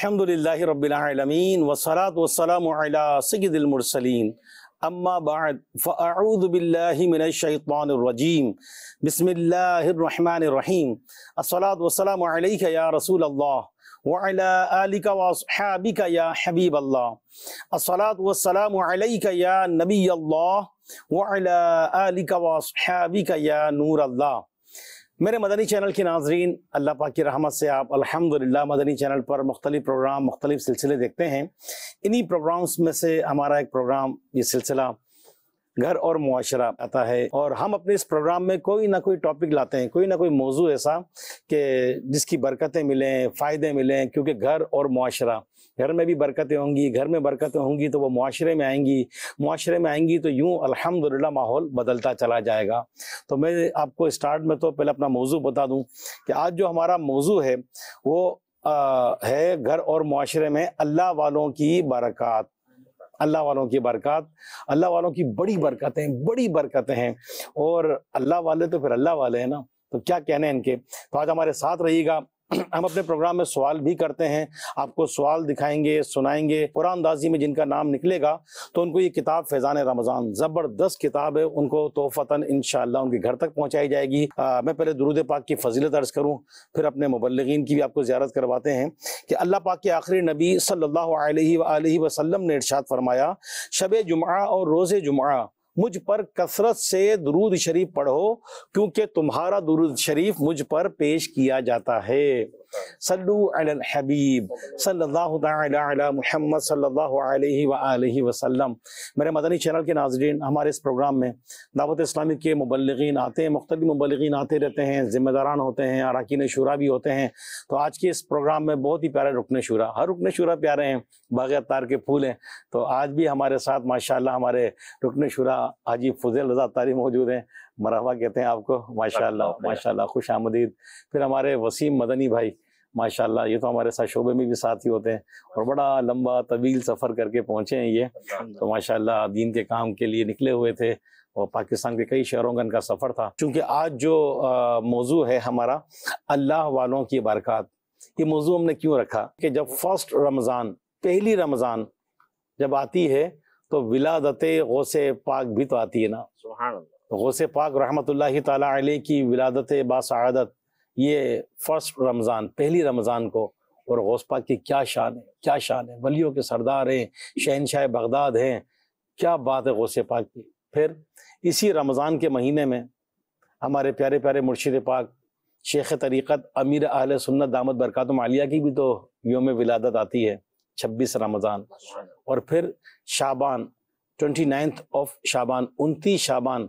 अलहमदिल्ला रबालमीन वसलात वसलाम सैदिलमरसलिन अम्मा बाद फ़ाऊदबिल्लिमिनशैतरजीम बसमीम असलात वसलाम या रसूल अल्लाह वलिका वहाबिका या हबीब अल्लाह असलात वसलाम या नबी अल्लाह वलिका वहाबिका या नूर अल्लाह मेरे मदनी चैनल के नाजरीन अल्लाह पाक की रहमत से आप अल्हम्दुलिल्लाह मदनी चैनल पर मुख्तलिफ प्रोग्राम मुख्तलिफ सिलसिले देखते हैं इन्हीं प्रोग्राम्स में से हमारा एक प्रोग्राम ये सिलसिला घर और मुआशरा आता है और हम अपने इस प्रोग्राम में कोई ना कोई टॉपिक लाते हैं कोई ना कोई मौजू ऐसा कि जिसकी बरकतें मिलें फ़ायदे मिलें क्योंकि घर और मुआशरा घर में भी बरकतें होंगी घर में बरकतें होंगी तो वो माशरे में आएंगी माशरे में आएंगी तो यूँ अल्हम्दुलिल्लाह माहौल बदलता चला जाएगा तो मैं आपको स्टार्ट में तो पहले अपना मौजू बता दूँ कि आज जो हमारा मौजू है वो आ, है घर और माशरे में अल्लाह वालों की बरक़ात अल्लाह वालों की बरक़त अल्लाह वालों की बड़ी बरकतें बड़ी बरकतें हैं और अल्लाह वाले तो फिर अल्लाह वाले हैं ना तो क्या कहने इनके तो आज हमारे साथ रहिएगा हम अपने प्रोग्राम में सवाल भी करते हैं आपको सवाल दिखाएंगे सुनाएंगे कुरान अंदाजी में जिनका नाम निकलेगा तो उनको ये किताब फैज़ान रमज़ान ज़बरदस्त किताब है उनको तोहफ़ता इन उनके घर तक पहुँचाई जाएगी आ, मैं पहले दरूद पाक की फजीलत अर्ज़ करूँ फिर अपने मुबलगिन की भी आपको ज्यारत करवाते हैं कि अल्लाह पाक के आखिरी नबी सल्ला वसलम ने इर्शाद फरमाया शब जुम्ह और रोज़ जुम्ह मुझ पर कसरत से दुरूद शरीफ पढ़ो क्योंकि तुम्हारा दुरूद शरीफ मुझ पर पेश किया जाता है सल्लु अल हबीब सल्लल्लाहु तआला अला मुहम्मद सल्लल्लाहु अलैहि व आलिहि वसल्लम मेरे मदनी चैनल के नाजरीन हमारे इस प्रोग्राम में दावत इस्लामी के मुबलगिन आते हैं मुख्तलिफ मुबलगिन आते रहते हैं ज़िम्मेदारान होते हैं अराकीन शुरा भी होते हैं तो आज के इस प्रोग्राम में बहुत ही प्यारे रुकन शुरा हर रुकन शुरा प्यारे हैं बाग़ तार के फूल हैं तो आज भी हमारे साथ माशा हमारे रुकन शुरा हाजी फजल रजा तारी मौजूद हैं मरहबा कहते हैं आपको माशाल्लाह माशाल्लाह खुश आमदीद फिर हमारे वसीम मदनी भाई माशाल्लाह ये तो हमारे साथ शोबे में भी साथी होते हैं और बड़ा लंबा तवील सफ़र करके पहुँचे हैं ये तो माशाल्लाह दीन के काम के लिए निकले हुए थे और पाकिस्तान के कई शहरों का इनका सफ़र था चूँकि आज जो मौजू है हमारा अल्लाह वालों की बरक़ात ये मौजू हमने क्यों रखा कि जब फर्स्ट रमज़ान पहली रमज़ान जब आती है तो विलादत गौसे पाक भी तो आती है ना गौस पाक रहमत ला की विलादत बासदत ये फर्स्ट रमज़ान पहली रमज़ान को और गौस पाक की क्या शान है क्या शान है वलियों के सरदार हैं शहनशाह बगदाद हैं क्या बात है गौस पाक की फिर इसी रमज़ान के महीने में हमारे प्यारे प्यारे मुर्शिद पाक शेख तरीक़त अमीर अहल सुन्नत दामद बरकत मालिया की भी तो योम विलादत आती है छब्बीस रमज़ान और फिर Shaban twenty ninth of Shaban उनतीस शाबान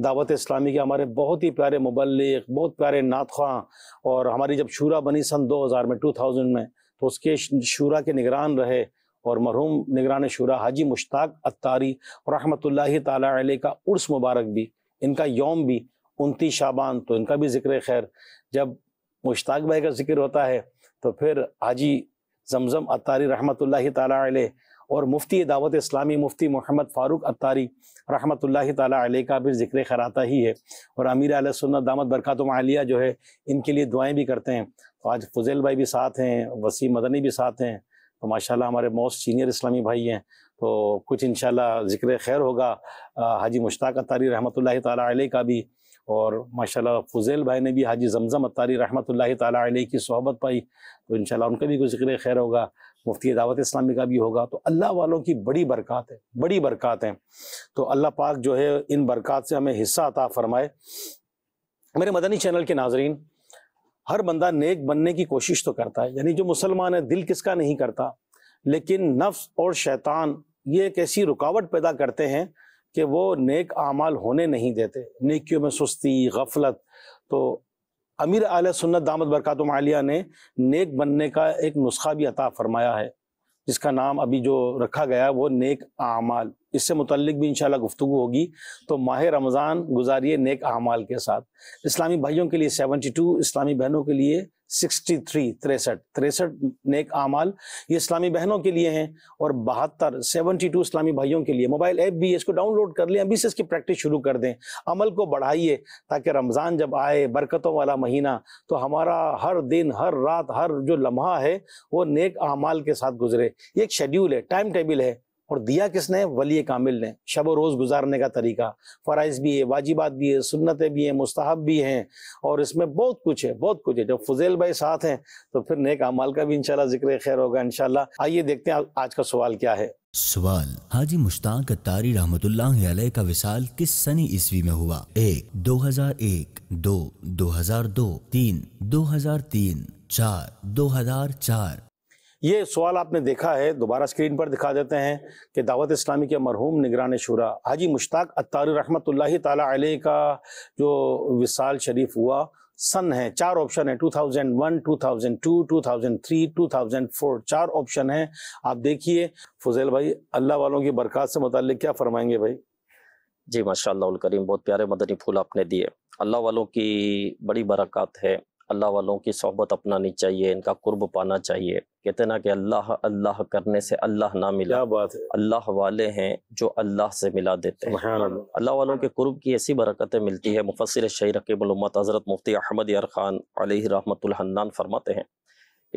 दावत इस्लामी के हमारे बहुत ही प्यारे मुबलिक बहुत प्यारे नातख्वां और हमारी जब शूरा बनी सन 2000 में 2000 में तो उसके शूरा के निगरान रहे और मरहूम निगरान शुरा हाजी मुश्ताक अतारी और रहमत ताली का उर्स मुबारक भी इनका योम भी उनतीस शाबान तो इनका भी जिक्र खैर जब मुश्ताक भाई का जिक्र होता है तो फिर हाजी जमजम अतारी रहमत ताली और मुफ्ती दावत इस्लामी मुफ्ती मोहम्मद फ़ारूक अतारी रहमत ताली का भी जिक्र खराता ही है और अमीर आलसन्नत दामद बरक़ात मालिया जो है इनके लिए दुआएँ भी करते हैं तो आज फजैल भाई भी साथ हैं वसीम मदनी भी साथ हैं तो माशाल्लाह हमारे मोस्ट सीनियर इस्लामी भाई हैं तो कुछ इन जिक्र खैर होगा हाजी मुश्ताक अतारी रहमत ताली का भी और माशाल्लाह फजैल भाई ने भी हाजी जमजम अतारी रहमत ताली की सोहबत पाई तो इन उनका भी कुछ जिक्र खैर होगा मुफ्ती दावत इस्लामी का भी होगा तो अल्लाह वालों की बड़ी बरकत है बड़ी बरकत है तो अल्लाह पाक जो है इन बरकत से हमें हिस्सा अता फरमाए मेरे मदनी चैनल के नाजरीन हर बंदा नेक बनने की कोशिश तो करता है यानी जो मुसलमान है दिल किसका नहीं करता लेकिन नफ्स और शैतान ये एक ऐसी रुकावट पैदा करते हैं कि वो नेक आमाल होने नहीं देते नेकियों में सुस्ती गफलत तो अमीर आल सुन्नत दामद बरकत मालिया ने नेक बनने का एक नुस्खा भी अता फरमाया है जिसका नाम अभी जो रखा गया वो नेक आमाल इससे मुतलिक भी इनशाला गुफ्तु होगी तो माह रमज़ान गुजारिए नेक आमाल के साथ इस्लामी भाइयों के लिए सेवनटी टू इस्लामी बहनों के लिए 63 तिरसठ तिरसठ नेक आमाल ये इस्लामी बहनों के लिए हैं और बहत्तर 72 इस्लामी भाइयों के लिए मोबाइल ऐप भी है इसको डाउनलोड कर लें अभी से इसकी प्रैक्टिस शुरू कर दें अमल को बढ़ाइए ताकि रमज़ान जब आए बरकतों वाला महीना तो हमारा हर दिन हर रात हर जो लम्हा है वो नेक आमाल के साथ गुजरे ये एक शेड्यूल है टाइम टेबल है और दिया किसने वली कामिल ने शब रोज़ गुजारने का तरीका फ़राइज़ भी है वाजिबात भी है सुन्नतें भी हैं मुस्तहब भी हैं और इसमें बहुत कुछ है बहुत कुछ है जब फुजैल भाई साथ हैं तो फिर नेक अमाल का भी इंशाल्लाह जिक्र खैर होगा इंशाल्लाह आइए देखते हैं आज का सवाल क्या है सवाल हाजी मुश्ताक अतारी रहमतुल्लाह का विसाल किस सनी ईस्वी में हुआ एक दो हजार एक दो दो हजार दो तीन दो हजार तीन चार दो हजार चार ये सवाल आपने देखा है दोबारा स्क्रीन पर दिखा देते हैं कि दावत इस्लामी के मरहूम निगरान शुरा हाजी मुश्ताक अतार रहमत ताली का जो विसाल शरीफ हुआ सन है चार ऑप्शन है 2001, 2002, 2003, 2004 चार ऑप्शन है आप देखिए फजैल भाई अल्लाह वालों की बरकत से मुतल क्या फरमाएंगे भाई जी माशा करीम बहुत प्यारे मदनी फूल आपने दिए अल्लाह वालों की बड़ी बरकत है अल्लाह वालों की सोहबत अपनानी चाहिए इनका कुर्ब पाना चाहिए कहते ना कि अल्लाह अल्लाह करने से अल्लाह ना मिला बात है अल्लाह वाले हैं जो अल्लाह से मिला देते हैं अल्लाह वालों के कुर्ब की ऐसी बरकतें मिलती है मुफसर शही रकीबलमत हज़रत मुफ्ती अहमद यार खान रहमतुल्हन्नान फरमाते हैं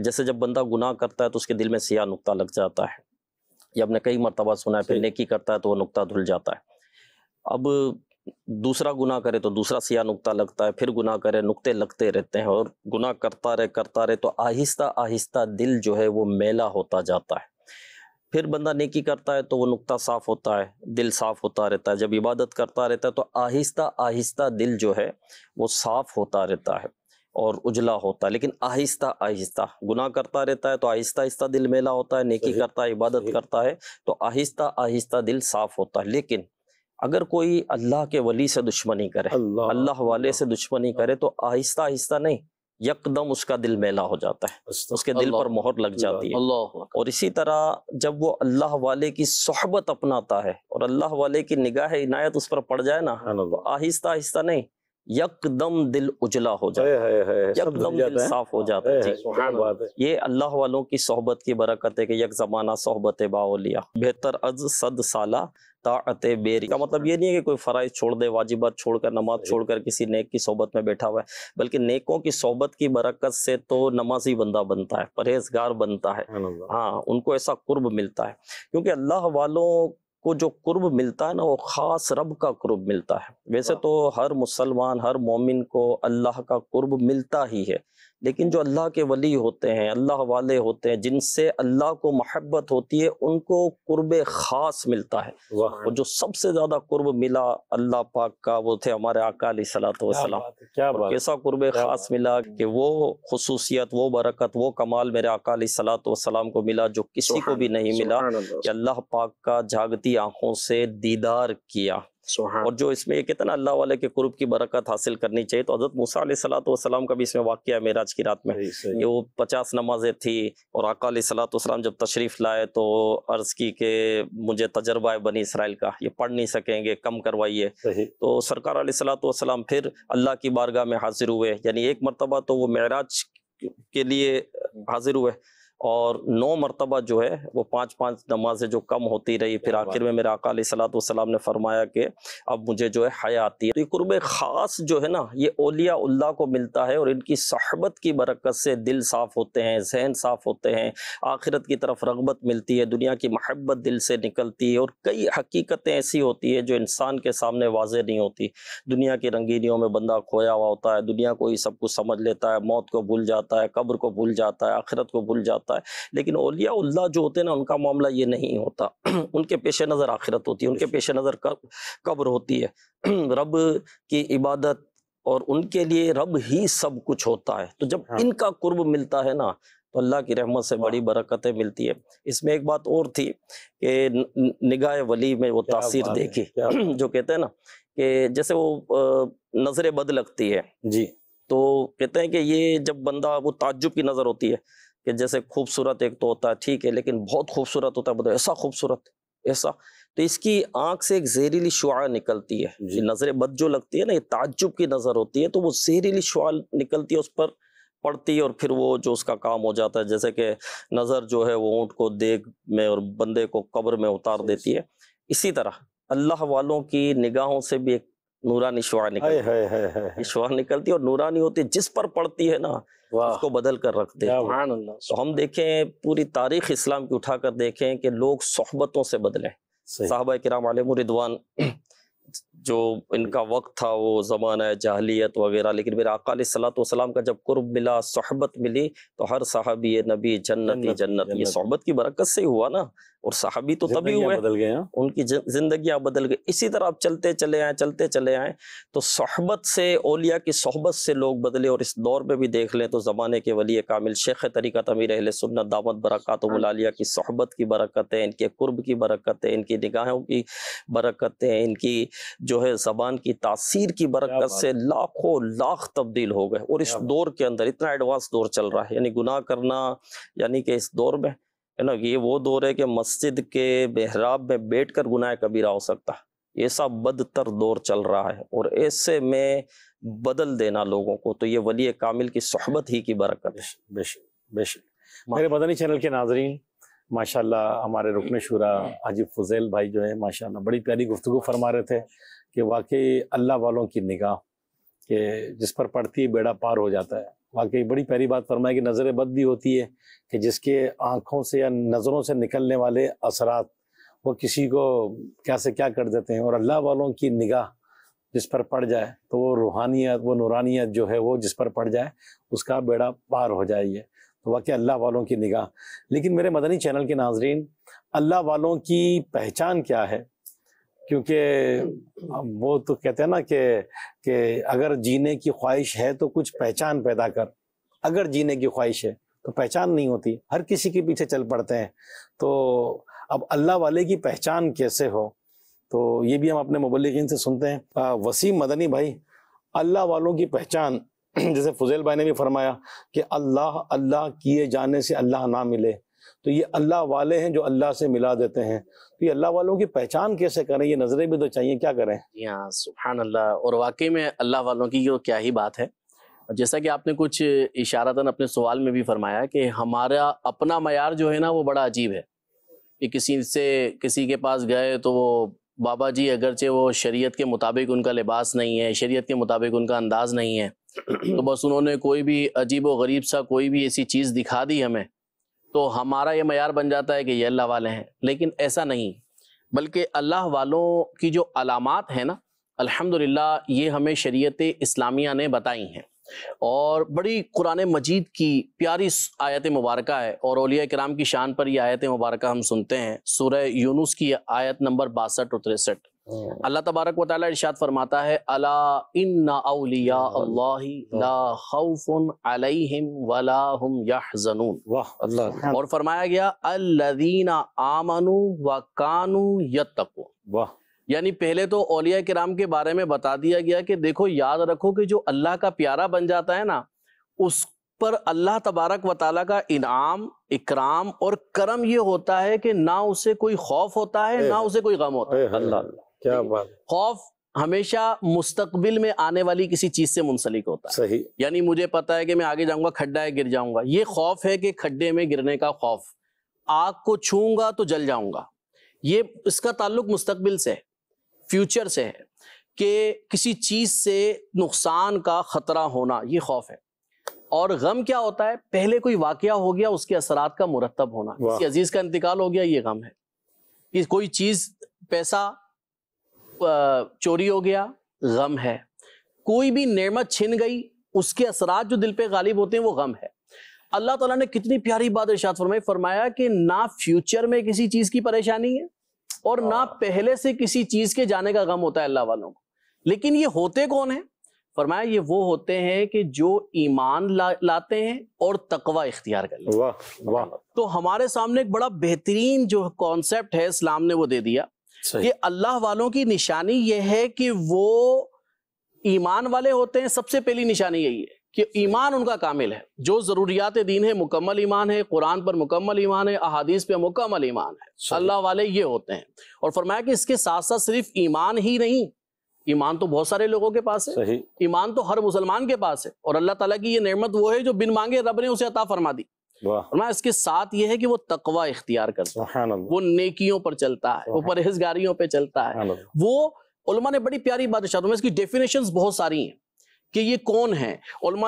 जैसे जब बंदा गुनाह करता है तो उसके दिल में सियाह नुकता लग जाता है या अपने कई मरतबा सुना है फिर नेकी करता है तो वह नुकता धुल जाता है अब दूसरा गुना करे तो दूसरा सिया नुकता लगता है फिर गुना करे नुकते लगते रहते हैं और गुना करता रहे करता रहे तो आहिस्ता आहिस्ता दिल जो है वो मेला होता जाता है फिर बंदा नेकी करता है तो वो नुकता साफ होता है दिल साफ होता रहता है जब इबादत करता रहता है तो आहिस्ता आहिस्ता दिल जो है वो साफ होता रहता है और उजला होता है लेकिन आहिस्ता आहिस्ता गुनाह करता रहता है तो आहिस्ता आहिस्ता दिल मेला होता है नेकी करता है इबादत करता है तो आहिस्ता आहिस्ता दिल साफ होता है लेकिन अगर कोई अल्लाह के वली से दुश्मनी करे अल्लाह, अल्ला वाले से दुश्मनी करे तो आहिस्ता आहिस्ता नहीं यकदम उसका दिल मेला हो जाता है उसके दिल पर मोहर लग जाती है और इसी तरह जब वो अल्लाह वाले की सोहबत अपनाता है और अल्लाह वाले की निगाह इनायत उस पर पड़ जाए ना तो आहिस्ता आहिस्ता नहीं यकदम दिल उजला हो जाता है, है, है यकदम दिल तो साफ हो जाता है, है ये अल्लाह वालों की सोहबत की बरकत है कि यक जमाना सोहबत बाओलिया बेहतर अज सद साला ताअत बेरी का मतलब ये नहीं है कि कोई फ़राइज छोड़ दे वाजिबात छोड़कर नमाज छोड़कर किसी नेक की सोहबत में बैठा हुआ है बल्कि नेकों की सोहबत की बरकत से तो नमाजी बंदा बनता है परहेजगार बनता है हाँ उनको ऐसा कुर्ब मिलता है क्योंकि अल्लाह वालों को जो कुर्ब मिलता है ना वो ख़ास रब का कुर्ब मिलता है वैसे तो हर मुसलमान हर मोमिन को अल्लाह का कुर्ब मिलता ही है लेकिन जो अल्लाह के वली होते हैं अल्लाह वाले होते हैं जिनसे अल्लाह को महब्बत होती है उनको कुर्ब ख़ास मिलता है और जो सबसे ज़्यादा कुर्ब मिला अल्लाह पाक का वो थे हमारे अकाली सलाम कैसा कुर्ब ख़ास मिला कि वो खसूसियत वो बरकत वो कमाल मेरे अकाली वाम को मिला जो किसी को भी नहीं मिला कि अल्लाह पाक का जागती आंखों से दीदार किया हाँ। और जो इसमें कितना ना अल्लाह वाले के कुरूब की बरकत हासिल करनी चाहिए तो हजरत मूसा सलात का भी इसमें वाक्य है मेराज की रात में ये वो पचास नमाजें थी और आका सलात जब तशरीफ लाए तो अर्ज की के मुझे तजर्बा है बनी इसराइल का ये पढ़ नहीं सकेंगे कम करवाइए तो सरकार सलात फिर अल्लाह की बारगाह में हाजिर हुए यानी एक मरतबा तो वो महराज के लिए हाजिर हुए और नौ मरतबा जो है वो पाँच पाँच नमाजें जो कम होती रही फिर आखिर में मेरा अकाल सलाम ने फरमाया कि अब मुझे जो है हया आती है तो ये कुर्ब ख़ास जो है ना ये ओलिया उल्ला को मिलता है और इनकी सहबत की बरकत से दिल साफ़ होते हैं जहन साफ़ होते हैं आखिरत की तरफ रगबत मिलती है दुनिया की महब्बत दिल से निकलती है और कई हकीकतें ऐसी होती है जो इंसान के सामने वाज नहीं होती दुनिया की रंगीनियों में बंदा खोया हुआ होता है दुनिया को ही सब कुछ समझ लेता है मौत को भूल जाता है कब्र को भूल जाता है आखिरत को भूल जाता है जाता है लेकिन ओलिया उल्ला जो होते हैं ना उनका मामला ये नहीं होता उनके पेश नज़र आखिरत होती है उनके पेश नज़र कब्र होती है रब की इबादत और उनके लिए रब ही सब कुछ होता है तो जब हाँ। इनका कुर्ब मिलता है ना तो अल्लाह की रहमत से बड़ी हाँ। बरकतें मिलती है इसमें एक बात और थी कि निगाह वली में वो तासीर देखी जो कहते हैं ना कि जैसे वो नजरें बद लगती है जी तो कहते हैं कि ये जब बंदा वो ताज्जुब की नज़र होती है कि जैसे खूबसूरत एक तो होता है ठीक है लेकिन बहुत खूबसूरत होता है बताओ ऐसा खूबसूरत ऐसा तो इसकी आंख से एक जहरीली शुआ निकलती है ये नजर बद जो लगती है ना ये ताज्जुब की नज़र होती है तो वो जहरीली शुआ निकलती है उस पर पड़ती है और फिर वो जो उसका काम हो जाता है जैसे कि नज़र जो है वो ऊँट को देख में और बंदे को कब्र में उतार देती है इसी तरह अल्लाह वालों की निगाहों से भी एक नूरानी शुआ निकलती है, है, है, है, शुआ निकलती है और नूरानी होती है जिस पर पड़ती है ना उसको बदल कर रख देते हैं तो हम देखें पूरी तारीख इस्लाम की उठाकर देखें कि लोग सोहबतों से बदले साहबा कराम आलम रिदवान जो इनका वक्त था वो ज़माना जहलीत वगैरह लेकिन मेरा अकाल सलाम का जब कुर्ब मिला सोहबत मिली तो हर साहब ये नबी जन्नत जन्नत, जन्नत ये सोहबत की बरकत से हुआ ना और साहबी तो तभी हुए बदल गए उनकी जिंदगी बदल गई इसी तरह आप चलते चले आए चलते चले आए तो सहबत से ओलिया की सहबत से लोग बदले और इस दौर में भी देख लें तो ज़माने के वली कामिल शेख तरीक़ा तमीर अहल सुन्नत दामद बरक़त मलालिया की सहबत की है इनके कुर्ब की है इनकी निगाहों की है इनकी जो है ज़बान की तासीर की बरकत से लाखों लाख तब्दील हो गए और इस दौर के अंदर इतना एडवांस दौर चल रहा है यानी गुनाह करना यानी कि इस दौर में है ना ये वो दौर है कि मस्जिद के बेहराब में बैठ कर गुनाह कबीरा हो सकता है ऐसा बदतर दौर चल रहा है और ऐसे में बदल देना लोगों को तो ये वली कामिल की सहबत ही की बरकत है मेरे मदनी चैनल के नाजरीन माशाल्लाह हमारे रुकन शुरा अजीब फुजैल भाई जो है माशाल्लाह बड़ी प्यारी गुफ्तु फरमा रहे थे कि वाकई अल्लाह वालों की निगाह के जिस पर पड़ती बेड़ा पार हो जाता है वाकई बड़ी प्यारी बात फरमाई कि नज़र बद भी होती है कि जिसके आँखों से या नज़रों से निकलने वाले असरात वो किसी को क्या से क्या कर देते हैं और अल्लाह वालों की निगाह जिस पर पड़ जाए तो वो रूहानियत वो नूरानियत जो है वो जिस पर पड़ जाए उसका बेड़ा पार हो जाइए तो वाकई अल्लाह वालों की निगाह लेकिन मेरे मदनी चैनल के नाजरीन अल्लाह वालों की पहचान क्या है क्योंकि वो तो कहते हैं ना कि कि अगर जीने की ख्वाहिश है तो कुछ पहचान पैदा कर अगर जीने की ख्वाहिश है तो पहचान नहीं होती हर किसी के पीछे चल पड़ते हैं तो अब अल्लाह वाले की पहचान कैसे हो तो ये भी हम अपने मुबलिकीन से सुनते हैं वसीम मदनी भाई अल्लाह वालों की पहचान जैसे फजैल भाई ने भी फरमाया कि अल्लाह अल्लाह किए जाने से अल्लाह ना मिले तो ये अल्लाह वाले हैं जो अल्लाह से मिला देते हैं तो ये अल्लाह वालों की पहचान कैसे करें ये नजरें भी तो चाहिए क्या करें जी हाँ, सुबहान अल्लाह और वाकई में अल्लाह वालों की क्या ही बात है जैसा कि आपने कुछ इशारतन अपने सवाल में भी फरमाया कि हमारा अपना मैार जो है ना वो बड़ा अजीब है कि किसी से किसी के पास गए तो वो बाबा जी अगरचे वो शरीयत के मुताबिक उनका लिबास नहीं है शरीयत के मुताबिक उनका अंदाज़ नहीं है तो बस उन्होंने कोई भी अजीब व गरीब सा कोई भी ऐसी चीज़ दिखा दी हमें तो हमारा ये मैार बन जाता है कि ये अल्लाह वाले हैं लेकिन ऐसा नहीं बल्कि अल्लाह वालों की जो अलामत हैं ना अल्हम्दुलिल्लाह ये हमें शरीयत इस्लामिया ने बताई हैं और बड़ी कुरान मजीद की प्यारी आयत मुबारक है और ओलिया कराम की शान पर ये आयत मुबारक हम सुनते हैं सूर्य यूनुस की आयत नंबर बासठ और तिरसठ हाँ। अल्लाह तबारक वाली इर्शाद फरमाता है अला हाँ। हाँ। और फरमाया गया आमनु व कानु वाह यानी पहले तो औलिया किराम के बारे में बता दिया गया कि देखो याद रखो कि जो अल्लाह का प्यारा बन जाता है ना उस पर अल्लाह तबारक व का इनाम इकराम और करम ये होता है कि ना उसे कोई खौफ होता है ना उसे कोई गम होता है अल्लाह क्या बात खौफ हमेशा मुस्तकबिल में आने वाली किसी चीज से मुंसलिक होता है सही यानी मुझे पता है कि मैं आगे जाऊंगा खड्डा है गिर जाऊंगा ये खौफ है कि खड्डे में गिरने का खौफ आग को छूंगा तो जल जाऊंगा ये इसका ताल्लुक मुस्तकबिल से है फ्यूचर से है कि किसी चीज से नुकसान का खतरा होना ये खौफ है और गम क्या होता है पहले कोई वाक्य हो गया उसके असरात का मुरतब होना किसी अजीज का इंतकाल हो गया ये गम है कि कोई चीज पैसा चोरी हो गया गम है कोई भी नेमत छिन गई उसके असरात जो दिल पे गालिब होते हैं वो गम है अल्लाह ताला ने कितनी प्यारी बात इर्शाद फरमाई फरमाया कि ना फ्यूचर में किसी चीज़ की परेशानी है और ना पहले से किसी चीज़ के जाने का गम होता है अल्लाह वालों को लेकिन ये होते कौन है फरमाया ये वो होते हैं कि जो ईमान ला, लाते हैं और तकवा इख्तियार कर लेते तो हमारे सामने एक बड़ा बेहतरीन जो कॉन्सेप्ट है इस्लाम ने वो दे दिया कि अल्लाह वालों की निशानी यह है कि वो ईमान वाले होते हैं सबसे पहली निशानी यही है कि ईमान उनका कामिल है जो ज़रूरियात दीन है मुकम्मल ईमान है कुरान पर मुकम्मल ईमान है अहादीस पे मुकम्मल ईमान है अल्लाह वाले ये होते हैं और फरमाया कि इसके साथ साथ सिर्फ ईमान ही नहीं ईमान तो बहुत सारे लोगों के पास है ईमान तो हर मुसलमान के पास है और अल्लाह ताला की ये नेमत वो है जो बिन मांगे रब ने उसे अता फरमा दी वरना इसके साथ ये है कि वो तकवा इख्तियार करता है वो नेकियों पर चलता है वो परहेजगारियों पर चलता है वो उलमा ने बड़ी प्यारी बात इशारों में इसकी डेफिनेशन बहुत सारी हैं कि ये कौन है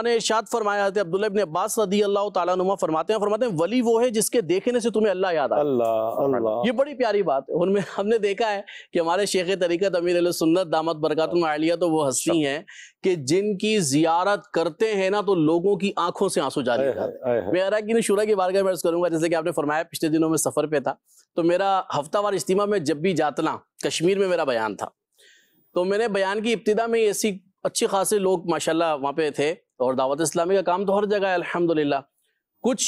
ने इर्शाद फरमाया थे अब्दुल्ला इब्न अब्बास रदी अल्लाह तआला फरमाते हैं फरमाते हैं वली वो है जिसके देखने से तुम्हें अल्लाह याद अल्लाह अल्लाह ये बड़ी प्यारी बात है उनमें हमने देखा है कि हमारे शेख तरीक़त अमीर सुन्नत दामद बरकत आलिया तो वो हस्ती अच्छा। हैं कि जिनकी जियारत करते हैं ना तो लोगों की आंखों से आंसू जारी मेरा कि शुरा की बारगाह में अर्ज करूंगा जैसे कि आपने फरमाया पिछले दिनों में सफ़र पे था तो मेरा हफ्तावार इज्तिमा में जब भी जातना कश्मीर में मेरा बयान था तो मैंने बयान की इब्तदा में ऐसी अच्छे खासे लोग माशाल्लाह वहाँ पे थे और दावत इस्लामी का काम तो हर जगह है अल्हम्दुलिल्लाह कुछ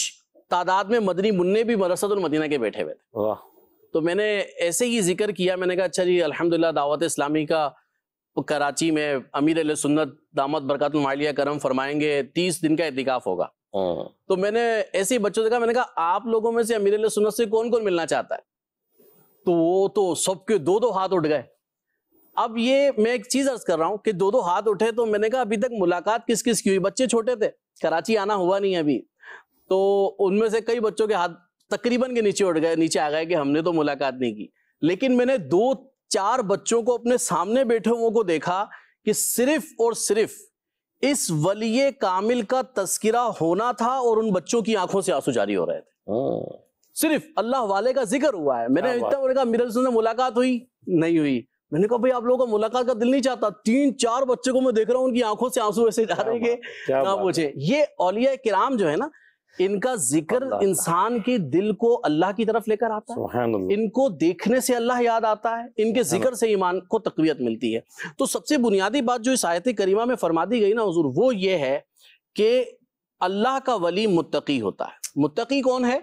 तादाद में मदनी मुन्ने भी मदीना के बैठे हुए थे तो मैंने ऐसे ही जिक्र किया मैंने कहा अच्छा जी अलहमदिल्ला दावत इस्लामी का कराची में अमीर सुन्नत दामद बरकत मालिया करम फरमाएंगे तीस दिन का एहतिकाफ होगा हाँ। तो मैंने ऐसे ही बच्चों से कहा मैंने कहा आप लोगों में से अमीर सुन्नत से कौन कौन मिलना चाहता है तो वो तो सबके दो दो हाथ उठ गए अब ये मैं एक चीज अर्ज कर रहा हूँ कि दो दो हाथ उठे तो मैंने कहा अभी तक मुलाकात किस किस की हुई बच्चे छोटे थे कराची आना हुआ नहीं अभी तो उनमें से कई बच्चों के हाथ तकरीबन के नीचे उठ गए नीचे आ गए कि हमने तो मुलाकात नहीं की लेकिन मैंने दो चार बच्चों को अपने सामने बैठे हुए को देखा कि सिर्फ और सिर्फ इस वली कामिल का तस्करा होना था और उन बच्चों की आंखों से आंसू जारी हो रहे थे सिर्फ अल्लाह वाले का जिक्र हुआ है मैंने इतना मिरल से मुलाकात हुई नहीं हुई मैंने कहा भाई आप लोगों का मुलाकात का दिल नहीं चाहता तीन चार बच्चों को मैं देख रहा हूँ उनकी आंखों से आंसू ऐसे जा रहे मुझे पूछे ये औलिया किराम जो है ना इनका जिक्र इंसान के दिल को अल्लाह की तरफ लेकर आता है इनको देखने से अल्लाह याद आता है इनके जिक्र से ईमान को तकवीत मिलती है तो सबसे बुनियादी बात जो इस आयत करीमा में फरमा दी गई ना हजूर वो ये है कि अल्लाह का वली मुत्तकी होता है मुत्तकी कौन है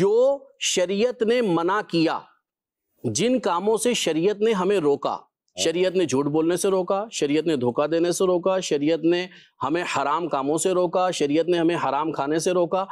जो शरीयत ने मना किया जिन कामों से शरीयत ने हमें रोका हाँ। शरीयत ने झूठ बोलने से रोका शरीयत ने धोखा देने से रोका शरीयत ने हमें हराम कामों से रोका शरीयत ने हमें हराम खाने से रोका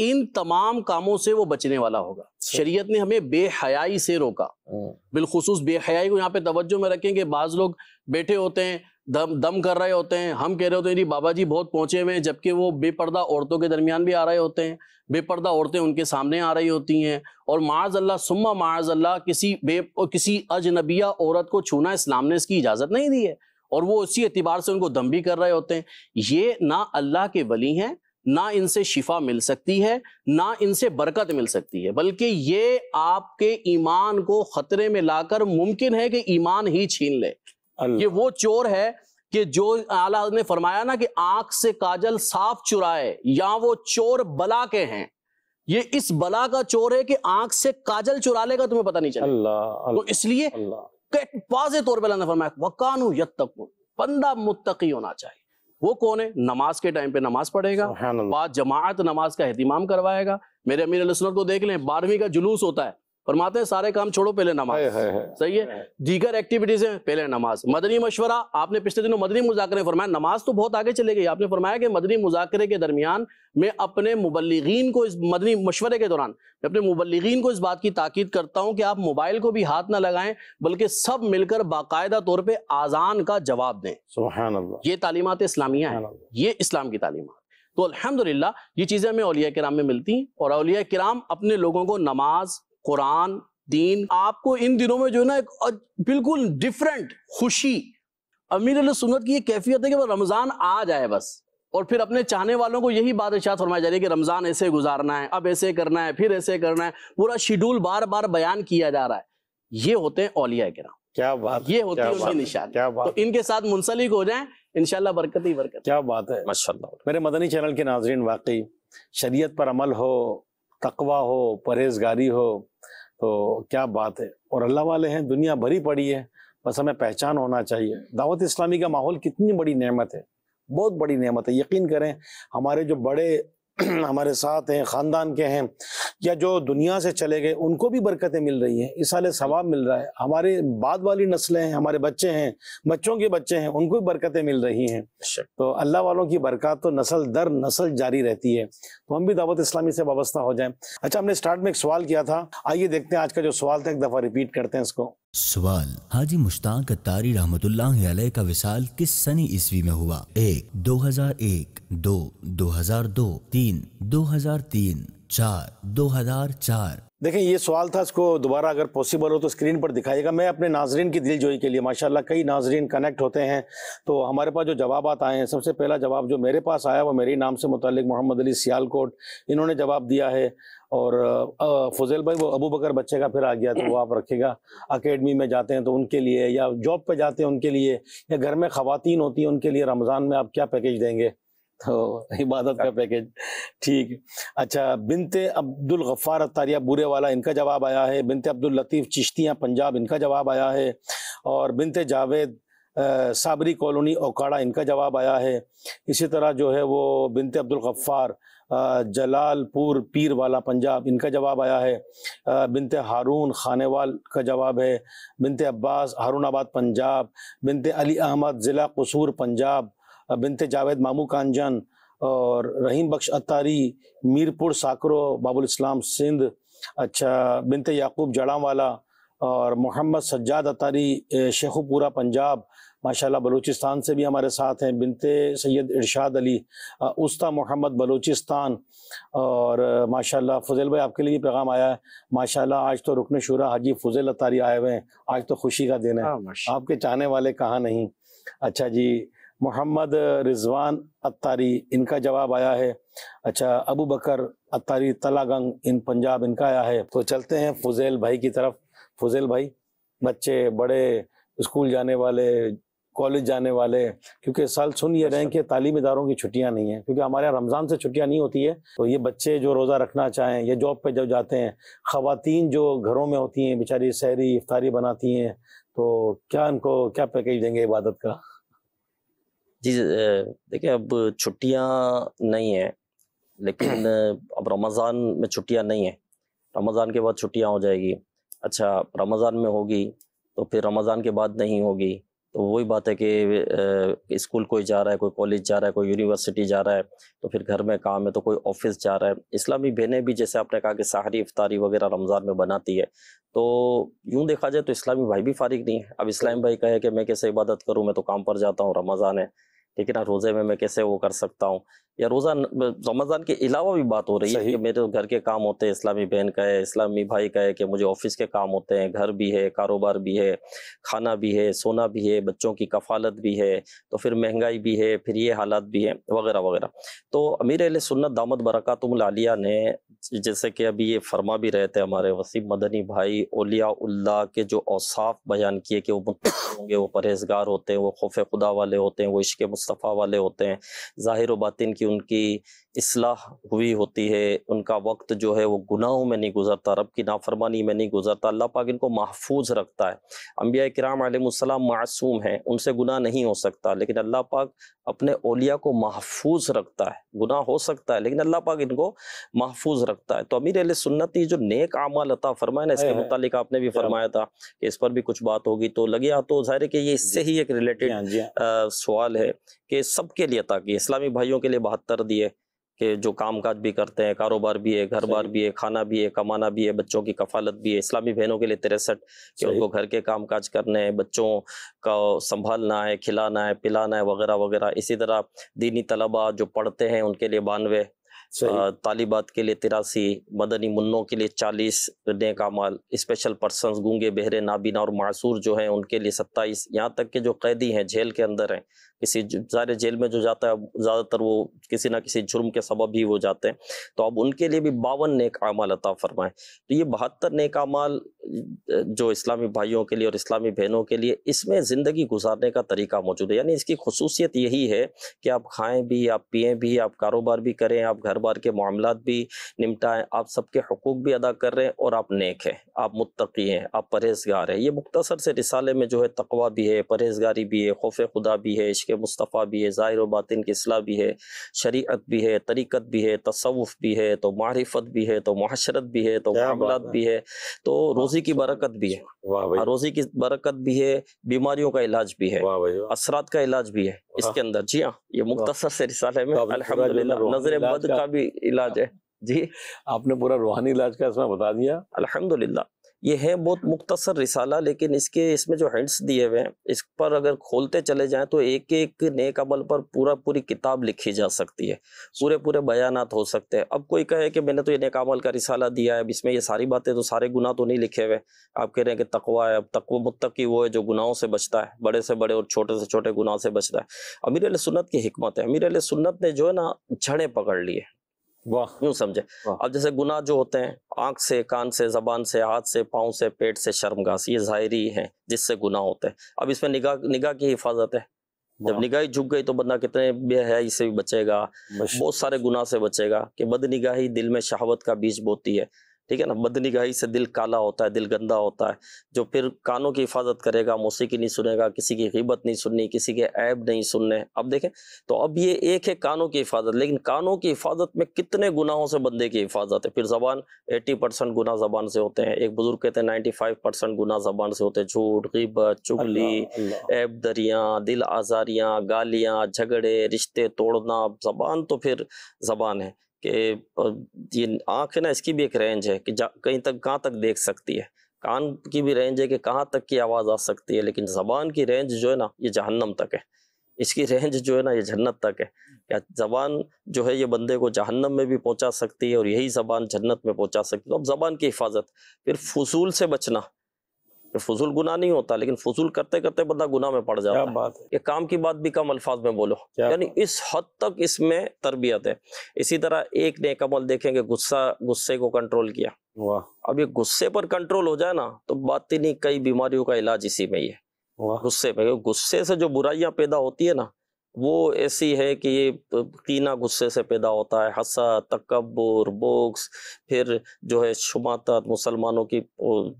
इन तमाम कामों से वो बचने वाला होगा शरीयत ने हमें बेहयाई से रोका हाँ। बिलखसूस बेहयाई को यहाँ पे तवज्जो में रखें कि बाज़ लोग बैठे होते हैं दम दम कर रहे होते हैं हम कह रहे होते हैं बाबा जी बहुत पहुंचे हुए हैं जबकि वो बेपर्दा औरतों के दरमियान भी आ रहे होते हैं बेपर्दा औरतें उनके सामने आ रही होती हैं और माज अल्लाह सुम्मा माज अल्लाह किसी बे किसी अजनबिया औरत को छूना इस्लाम ने इसकी इजाज़त नहीं दी है और वो उसी एतबार से उनको दम भी कर रहे होते हैं ये ना अल्लाह के वली हैं ना इनसे शिफा मिल सकती है ना इनसे बरकत मिल सकती है बल्कि ये आपके ईमान को खतरे में लाकर मुमकिन है कि ईमान ही छीन ले ये वो चोर है कि जो आला ने फरमाया ना कि आंख से काजल साफ चुराए या वो चोर बला के हैं ये इस बला का चोर है कि आंख से काजल चुरा लेगा तुम्हें पता नहीं चला तो इसलिए वाजे तौर पर फरमाया वकानू तक बंदा मुत्तकी होना चाहिए वो कौन है नमाज के टाइम पे नमाज पढ़ेगा बाद जमात नमाज का अहतमाम करवाएगा मेरे अमीर को देख लें बारहवीं का जुलूस होता है फरमाते हैं सारे काम छोड़ो पहले नमाज है, है, है, सही है, दीगर एक्टिविटीज है पहले नमाज मदनी मशवरा आपने पिछले दिनों मदनी मुजाकरे फरमाया नमाज तो बहुत आगे चले गई आपने फरमाया कि मदनी मुजाकरे के दरमियान मैं अपने मुबलगिन को इस मदनी मशवरे के दौरान मैं अपने मुबलगिन को इस बात की ताकीद करता हूँ कि आप मोबाइल को भी हाथ ना लगाएं बल्कि सब मिलकर बाकायदा तौर पर आज़ान का जवाब दें ये तालीमत इस्लामिया है ये इस्लाम की तालीमत तो अलहमदिल्ला ये चीज़ें हमें अलिया कराम में मिलती हैं और अलिया कराम अपने लोगों को नमाज कुरान दीन आपको इन दिनों में जो है ना एक बिल्कुल डिफरेंट खुशी अमीर सुनत की ये कैफियत है कि रमज़ान आ जाए बस और फिर अपने चाहने वालों को यही बात इशात फरमाई जा रही है कि रमज़ान ऐसे गुजारना है अब ऐसे करना है फिर ऐसे करना है पूरा शेड्यूल बार बार बयान किया जा रहा है ये होते हैं औलिया कराम क्या बात ये होते हैं उनकी निशान क्या बात तो इनके साथ मुंसलिक हो जाए इनशाला बरकत ही बरकत क्या बात है माशा मेरे मदनी चैनल के नाजरन वाकई शरीय पर अमल हो तकवा हो परहेजगारी हो तो क्या बात है और अल्लाह वाले हैं दुनिया भरी पड़ी है बस हमें पहचान होना चाहिए दावत इस्लामी का माहौल कितनी बड़ी नेमत है बहुत बड़ी नेमत है यकीन करें हमारे जो बड़े हमारे साथ हैं ख़ानदान के हैं या जो दुनिया से चले गए उनको भी बरकतें मिल रही हैं इस साल सवाब मिल रहा है हमारे बाद वाली नस्लें हैं हमारे बच्चे हैं बच्चों के बच्चे हैं उनको भी बरकतें मिल रही हैं तो अल्लाह वालों की बरकत तो नस्ल दर नस्ल जारी रहती है तो हम भी दावत इस्लामी से वाबस्ता हो जाए अच्छा हमने स्टार्ट में एक सवाल किया था आइए देखते हैं आज का जो सवाल था एक दफ़ा रिपीट करते हैं इसको सवाल हाजी मुश्ताक अतारी रहमतुल्लाह का विशाल किस सनी ईस्वी में हुआ एक 2001 दो 2002 तीन 2003 चार 2004 देखें ये सवाल था इसको दोबारा अगर पॉसिबल हो तो स्क्रीन पर दिखाइएगा मैं अपने नाजरीन की दिलजोई के लिए माशाल्लाह कई नाजरीन कनेक्ट होते हैं तो हमारे पास जो जवाब आए हैं सबसे पहला जवाब जो मेरे पास आया वो मेरे नाम से मुतल मोहम्मद अली सियालकोट इन्होंने जवाब दिया है और फज़ल भाई वो अबू बकर बच्चे का फिर आ गया तो वो आप रखेगा अकेडमी में जाते हैं तो उनके लिए या जॉब पे जाते हैं उनके लिए या घर में खातन होती हैं उनके लिए रमज़ान में आप क्या पैकेज देंगे तो इबादत का पैकेज ठीक अच्छा बिनते अब्दुल गफ़ार तारिया बुरे वाला इनका जवाब आया है बिनते अब्दुल लतीफ़ चिश्तियाँ पंजाब इनका जवाब आया है और बिनते जावेद साबरी कॉलोनी ओकाड़ा इनका जवाब आया है इसी तरह जो है वो बिनते अब्दुल गफ़ार जलालपुर पीर वाला पंजाब इनका जवाब आया है बिनते हारून खानेवाल का जवाब है बिनते अब्बास हारूनाबाद पंजाब बिनते अली अहमद ज़िला कसूर पंजाब बिनते जावेद मामू कांजन और रहीम बख्श अतारी मीरपुर साकरो बाबुल इस्लाम सिंध अच्छा बिनते याकूब जड़ावाला और मोहम्मद सज्जाद अतारी शेखुपुरा पंजाब माशाल्लाह बलूचिस्तान से भी हमारे साथ हैं बिनते सैयद इरशाद अली उस्ता मोहम्मद बलूचिस्तान और माशाल्लाह फजल भाई आपके लिए पैगाम आया है माशाल्लाह आज तो रुकन शुरा हाजी फजल अतारी आए हुए हैं आज तो खुशी का दिन है हाँ, आपके चाहने वाले कहाँ नहीं अच्छा जी मोहम्मद रिजवान अतारी इनका जवाब आया है अच्छा अबू बकर अतारी तलागंग इन पंजाब इनका आया है तो चलते हैं फजैल भाई की तरफ फजैल भाई बच्चे बड़े स्कूल जाने वाले कॉलेज जाने वाले क्योंकि साल सुन ये रहे हैं अच्छा। कि तालीम इदारों की छुट्टियां नहीं है क्योंकि हमारे यहाँ रमज़ान से छुट्टियां नहीं होती है तो ये बच्चे जो रोज़ा रखना चाहें या जॉब पे जब जाते हैं खातन जो घरों में होती हैं बेचारी शहरी इफ्तारी बनाती हैं तो क्या उनको क्या पैकेज देंगे इबादत का जी देखिए अब छुट्टियाँ नहीं है लेकिन अब रमज़ान में छुट्टियाँ नहीं है रमज़ान के बाद छुट्टियाँ हो जाएगी अच्छा रमज़ान में होगी तो फिर रमज़ान के बाद नहीं होगी तो वही बात है कि स्कूल कोई जा रहा है कोई कॉलेज जा रहा है कोई यूनिवर्सिटी जा रहा है तो फिर घर में काम है तो कोई ऑफिस जा रहा है इस्लामी बहनें भी जैसे आपने कहा कि सहारी इफ्तारी वगैरह रमज़ान में बनाती है तो यूं देखा जाए तो इस्लामी भाई भी फारिग नहीं है अब इस्लामी भाई कहे कि मैं कैसे इबादत करूँ मैं तो काम पर जाता हूँ रमज़ान है ठीक है ना रोज़े में मैं कैसे वो कर सकता हूँ या रोजा रमजान के अलावा भी बात हो रही है कि मेरे घर के काम होते हैं इस्लामी बहन का है इस्लामी भाई का है कि मुझे ऑफिस के काम होते हैं घर भी है कारोबार भी है खाना भी है सोना भी है बच्चों की कफालत भी है तो फिर महंगाई भी है फिर ये हालात भी है वगैरह वगैरह तो अमीर अल सुन्नत दामद बरकतमलिया ने जैसे कि अभी ये फरमा भी रहे थे हमारे वसीम मदनी भाई ओलियाल्ला के जो औसाफ बयान किए कि वो होंगे वो परहेजगार होते हैं वो खौफ खुदा वाले होते हैं वो इश्क मुस्तफ़ा वाले होते हैं ज़ाहिर वातिन की उनकी इसलाह हुई होती है उनका वक्त जो है वो गुनाहों में नहीं गुजरता रब की नाफरमानी में नहीं गुजरता अल्लाह पाक इनको महफूज रखता है अम्बिया कराम आलमसम मासूम हैं उनसे गुनाह नहीं हो सकता लेकिन अल्लाह पाक अपने ओलिया को महफूज रखता है गुनाह हो सकता है लेकिन अल्लाह पाक इनको महफूज रखता है तो अमीर सुन्नत जो नेक आमाल अता फरमाए ना इसके मुतालिक आपने भी फरमाया था कि इस पर भी कुछ बात होगी तो लगे तो ज़ाहिर कि ये इससे ही एक रिलेटेड हाँ, हाँ। सवाल है कि सबके लिए ताकि इस्लामी भाइयों के लिए बहत्तर दिए कि जो काम काज भी करते हैं कारोबार भी है घर बार भी है खाना भी है कमाना भी है बच्चों की कफालत भी है इस्लामी बहनों के लिए तिरसठ कि उनको घर के काम काज करने हैं बच्चों का संभालना है खिलाना है पिलाना है वगैरह वगैरह इसी तरह दीनी तलबा जो पढ़ते हैं उनके लिए बानवे तालिबात के लिए तिरासी मदनी मुन्नों के लिए चालीस नेक अमाल स्पेशल पर्सन गूंगे बहरे नाबीना और मासूर जो हैं उनके लिए सत्ताईस यहाँ तक के जो कैदी हैं जेल के अंदर हैं किसी सारे जेल में जो जाता है ज़्यादातर वो किसी ना किसी जुर्म के सबब ही वो जाते हैं तो अब उनके लिए भी बावन नेक अमाल अता फरमाएं तो ये बहत्तर नेक अमाल जो इस्लामी भाइयों के लिए और इस्लामी बहनों के लिए इसमें ज़िंदगी गुजारने का तरीका मौजूद है यानी इसकी खसूसियत यही है कि आप खाएँ भी आप पिएँ भी आप कारोबार भी करें आप घर बार के मामला भी निपटाएँ आप सबके हकूक़ भी अदा कर रहे हैं और आप नेक हैं आप मुतकी हैं आप परहेजगार हैं ये मुख्तसर से रिसाले में जो है तकवा भी है परहेजगारी भी है खौफ खुदा भी है इश्क के मुस्तफ़ा भी है ज़ाहिर बातिन की असलाह भी है शरीत भी है तरीक़त भी है तसवुफ़ भी है तो मारफत भी है तो माशरत भी है तो मामला भी है तो रोज़ी की बरकत भी है रोज़ी की बरकत भी है बीमारियों का इलाज भी है असरात का इलाज भी है इसके अंदर जी हाँ ये मुख्तर से रिसाल है नजर बद का भी इलाज है जी आपने पूरा रूहानी इलाज का इसमें बता दिया अल्हम्दुलिल्लाह ये है बहुत मुख्तसर रिसाला लेकिन इसके इसमें जो हिंट्स दिए हुए हैं इस पर अगर खोलते चले जाएं तो एक एक नेक अमल पर पूरा पूरी किताब लिखी जा सकती है पूरे पूरे बयान हो सकते हैं अब कोई कहे कि मैंने तो ये नेक अमल का रिसाला दिया है अब इसमें ये सारी बातें तो सारे गुना तो नहीं लिखे हुए आप कह रहे हैं कि तकवा है अब तक मुतकी वो है जो गुनाहों से बचता है बड़े से बड़े और छोटे से छोटे गुनाह से बचता है अमीर सुनत की हमत है अमीर सुन्नत ने जो है ना झड़े पकड़ लिए वाह यूं समझे अब जैसे गुनाह जो होते हैं आंख से कान से जबान से हाथ से पाँव से पेट से शर्मगास ये जाहिरी है जिससे गुनाह होते हैं अब इसमें निगाह निगाह की हिफाजत है जब निगाही झुक गई तो बंदा कितने बेहयाई से भी बचेगा बहुत सारे गुनाह से बचेगा कि बद निगाही दिल में शहावत का बीज बोती है ठीक है ना बदनिगाही से दिल काला होता है दिल गंदा होता है जो फिर कानों की हिफाजत करेगा मौसीकी नहीं सुनेगा किसी की हिब्बत नहीं सुननी किसी के ऐब नहीं सुनने अब देखें तो अब ये एक है कानों की हिफाजत लेकिन कानों की हिफाजत में कितने गुनाहों से बंदे की हिफाजत है फिर जबान एट्टी परसेंट गुना जबान से होते हैं एक बुजुर्ग कहते हैं नाइन्टी फाइव परसेंट गुना जबान से होते हैं झूठ गिब्बत चुगली ऐब दरियाँ दिल आजारियाँ गालियाँ झगड़े रिश्ते तोड़ना जबान तो फिर जबान है कि ये आँख है ना इसकी भी एक रेंज है कि कहीं तक कहाँ तक देख सकती है कान की भी रेंज है कि कहाँ तक की आवाज़ आ सकती है लेकिन ज़बान की रेंज जो है ना ये जहन्नम तक है इसकी रेंज जो है ना ये जन्नत तक है क्या जबान जो है ये बंदे को जहन्नम में भी पहुंचा सकती है और यही जबान जन्नत में पहुंचा सकती है तो अब जबान की हिफाजत फिर फजूल से बचना फजूल गुना नहीं होता लेकिन फजूल करते करते बंदा गुना में पड़ जाता बात है ये काम की बात भी कम अल्फाज में बोलो यानी इस हद तक इसमें तरबियत है इसी तरह एक नेक अमल देखेंगे गुस्सा गुस्से को कंट्रोल किया वाह अब ये गुस्से पर कंट्रोल हो जाए ना तो बात ही नहीं कई बीमारियों का इलाज इसी में ही है गुस्से में गुस्से से जो बुराइयां पैदा होती है ना वो ऐसी है कि ये कीना गुस्से से पैदा होता है हसा तकबर बोक्स फिर जो है शुमात मुसलमानों की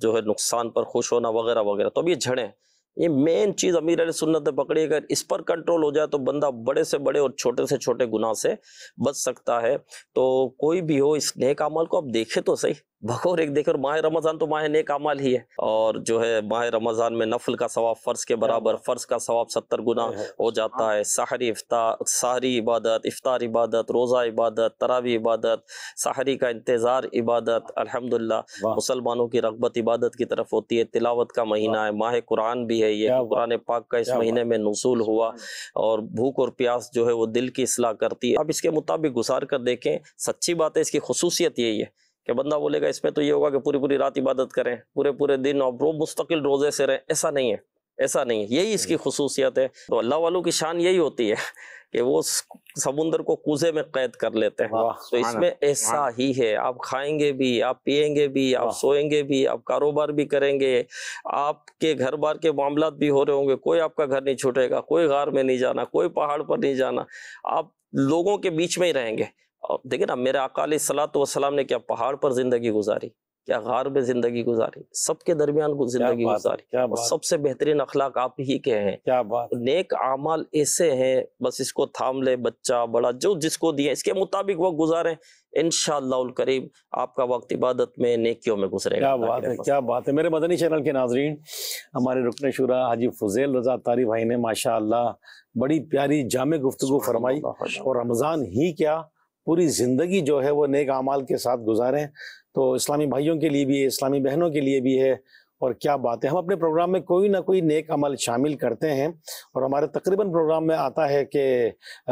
जो है नुकसान पर खुश होना वगैरह वगैरह तो अब ये झड़ें ये मेन चीज़ अमीर अली सुन्नत पकड़ी अगर इस पर कंट्रोल हो जाए तो बंदा बड़े से बड़े और छोटे से छोटे गुनाह से बच सकता है तो कोई भी हो इस नेक अमल को आप देखें तो सही भगो एक देखो माह रमज़ान तो माह नेक अमल ही है और जो है माह रमज़ान में नफल का सवाब फ़र्ज़ के बराबर हाँ। फ़र्ज़ का सवाब सत्तर गुना हाँ, हाँ। हो जाता है सहरी सहरी इबादत इफ्तार इबादत रोज़ा इबादत तरावी इबादत सहरी का इंतज़ार इबादत अल्हम्दुलिल्लाह मुसलमानों की रगबत इबादत की तरफ होती है तिलावत का महीना है माह कुरान भी है ये कुरान पाक का इस महीने में नसूल हुआ और भूख और प्यास जो है वो दिल की असलाह करती है अब इसके मुताबिक गुजार कर देखें सच्ची बात है इसकी खसूसियत यही है कि बंदा बोलेगा इसमें तो ये होगा कि पूरी पूरी रात इबादत करें पूरे पूरे दिन और रोब मुस्तकिल रोज़े से रहें ऐसा नहीं है ऐसा नहीं है यही इसकी हम्म। खसूसियत है तो अल्लाह वालों की शान यही होती है कि वो समुंदर को कूजे में कैद कर लेते हैं तो इसमें ऐसा ही है आप खाएंगे भी आप पिएंगे भी आप सोएंगे भी आप कारोबार भी करेंगे आपके घर बार के मामला भी हो रहे होंगे कोई आपका घर नहीं छूटेगा कोई गार में नहीं जाना कोई पहाड़ पर नहीं जाना आप लोगों के बीच में ही रहेंगे और देखिए ना मेरे अकाल सलात वसलाम ने क्या पहाड़ पर जिंदगी गुजारी क्या गार में जिंदगी गुजारी सबके दरमियान जिंदगी गुजारी और सबसे बेहतरीन अखलाक आप ही के हैं क्या बात नेक आमाल ऐसे हैं बस इसको थाम ले बच्चा बड़ा जो जिसको दिया इसके मुताबिक वो गुजारे इन करीब आपका वक्त इबादत में नेकियों में गुजरेगा क्या बात है क्या बात है मेरे मदनी चैनल के नाजरीन हमारे रुकन शुरा हाजी फुजैल रजा तारी भाई ने माशा बड़ी प्यारी जाम गुफ्तु फरमाई और रमज़ान ही क्या पूरी ज़िंदगी जो है वो नेक अमाल के साथ गुजारें तो इस्लामी भाइयों के लिए भी है इस्लामी बहनों के लिए भी है और क्या बात है हम अपने प्रोग्राम में कोई ना कोई नेक अमल शामिल करते हैं और हमारे तकरीबन प्रोग्राम में आता है कि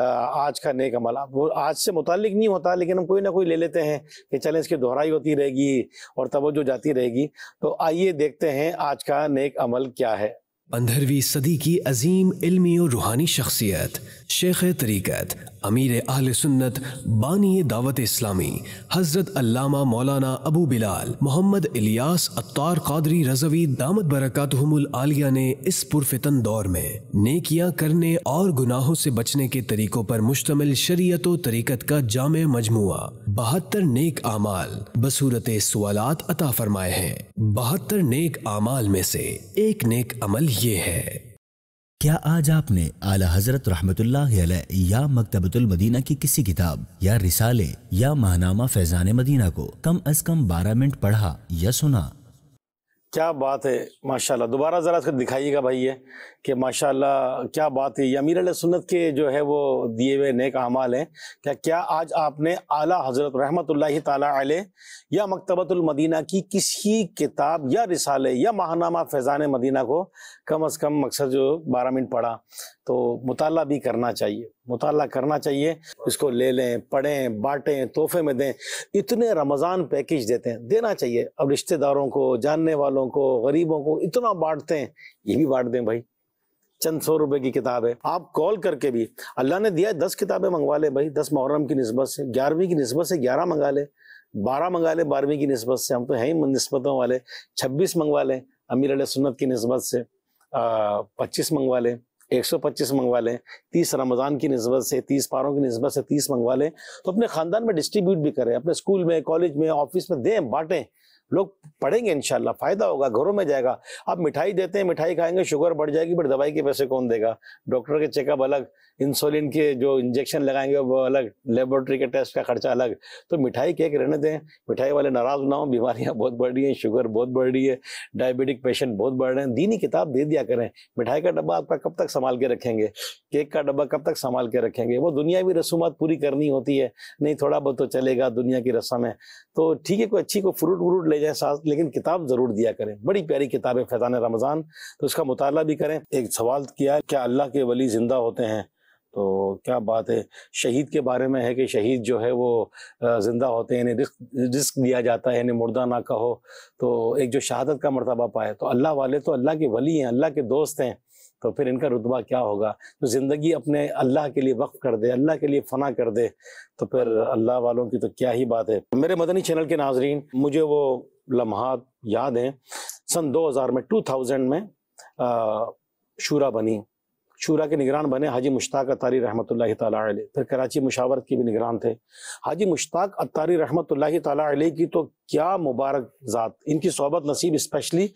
आज का नेक अमल वो आज से मुतलिक नहीं होता लेकिन हम कोई ना कोई ले लेते हैं कि चलें इसकी दोहराई होती रहेगी और तवज्जो जाती रहेगी तो आइए देखते हैं आज का नेक अमल क्या है पंद्रहवीं सदी की अजीम इल्मी और रूहानी शख्सियत शेख तरीक़त अमीर आल सुन्नत बानी दावत इस्लामी हज़रत अल्लामा मौलाना अबू बिलाल मोहम्मद इलियास अत्तार कादरी रजवी दामद बरकत आलिया ने इस पुरफितन दौर में नेकियां करने और गुनाहों से बचने के तरीकों पर मुश्तमिल शरीयत तरीकत का जाम मजमु बहत्तर नेक आमाल बसूरत सवालत अता फरमाए हैं बहत्तर नेक आमाल में से एक नेक अमल ये है क्या आज आपने आला हजरत रहमतुल्लाह या मकतबतुल मदीना की किसी किताब या रिसाले या महनामा फैजान मदीना को कम अज कम बारह मिनट पढ़ा या सुना क्या बात है माशाल्लाह दोबारा ज़रा इसको दिखाइएगा भाई ये कि माशाल्लाह क्या बात है या अमीर सुन्नत के जो है वो दिए हुए नेक अमाल हैं क्या क्या आज आपने आला हज़रत रहमतुल्लाह ताला या मकतबतुल मदीना की किसी किताब या रिसाले या माहनामा फैज़ान मदीना को कम अज़ कम मकसद जो बारह मिनट पढ़ा तो मुताला भी करना चाहिए मुताला करना चाहिए इसको ले लें पढ़ें बांटें तोहफे में दें इतने रमज़ान पैकेज देते हैं देना चाहिए अब रिश्तेदारों को जानने वालों को गरीबों को इतना बांटते हैं ये भी बांट दें भाई चंद सौ रुपए की किताब है आप कॉल करके भी अल्लाह ने दिया दस किताबें मंगवा ले भाई दस मुहर्रम की नस्बत से ग्यारहवीं की नस्बत से ग्यारह मंगा ले बारह मंगा ले बारहवीं की नस्बत से हम तो हैं ही नस्बतों वाले छब्बीस मंगवा लें अमीर सुन्नत की नस्बत से पच्चीस मंगवा लें एक सौ पच्चीस मंगवा लें तीस रमज़ान की नस्बत से तीस पारों की नस्बत से तीस मंगवा लें तो अपने ख़ानदान में डिस्ट्रीब्यूट भी करें अपने स्कूल में कॉलेज में ऑफिस में दें बांटें लोग पढ़ेंगे इनशाला फ़ायदा होगा घरों में जाएगा आप मिठाई देते हैं मिठाई खाएंगे शुगर बढ़ जाएगी बट दवाई के पैसे कौन देगा डॉक्टर के चेकअप अलग इंसुलिन के जो इंजेक्शन लगाएंगे वो अलग लेबोरेटरी के टेस्ट का खर्चा अलग तो मिठाई केक रहने दें मिठाई वाले नाराज़ ना हो बीमारियाँ बहुत बढ़ रही हैं शुगर बहुत बढ़ रही है डायबिटिक पेशेंट बहुत बढ़ रहे हैं दीनी किताब दे दिया करें मिठाई का डब्बा आपका कब तक संभाल के रखेंगे केक का डब्बा कब तक संभाल के रखेंगे वो दुनिया भी रसूमात पूरी करनी होती है नहीं थोड़ा बहुत तो चलेगा दुनिया की रस्म है तो ठीक है कोई अच्छी कोई फ्रूट व्रूट ले जाए साथ लेकिन किताब ज़रूर दिया करें बड़ी प्यारी किताब है फैज़ान रमज़ान तो उसका मुताला भी करें एक सवाल किया है क्या अल्लाह के वली ज़िंदा होते हैं तो क्या बात है शहीद के बारे में है कि शहीद जो है वो ज़िंदा होते हैं रिस्क रिस्क दिया जाता है मुर्दा ना कहो तो एक जो शहादत का मरतबा पाए तो अल्लाह वाले तो अल्लाह के वली हैं अल्लाह के दोस्त हैं तो फिर इनका रुतबा क्या होगा तो ज़िंदगी अपने अल्लाह के लिए वक्फ कर दे अल्लाह के लिए फ़ना कर दे तो फिर अल्लाह वालों की तो क्या ही बात है मेरे मदनी चैनल के नाजरीन मुझे वो लम्हात याद हैं सन 2000 में 2000 में आ, शूरा बनी शूरा के निगरान बने हाजी मुश्ताक अतारी रहमत ताली फिर कराची मुशावरत के भी निगरान थे हाजी मुश्ताक अतारी रहमत ताली की तो क्या मुबारक ज़ात इनकी सोबत नसीब स्पेशली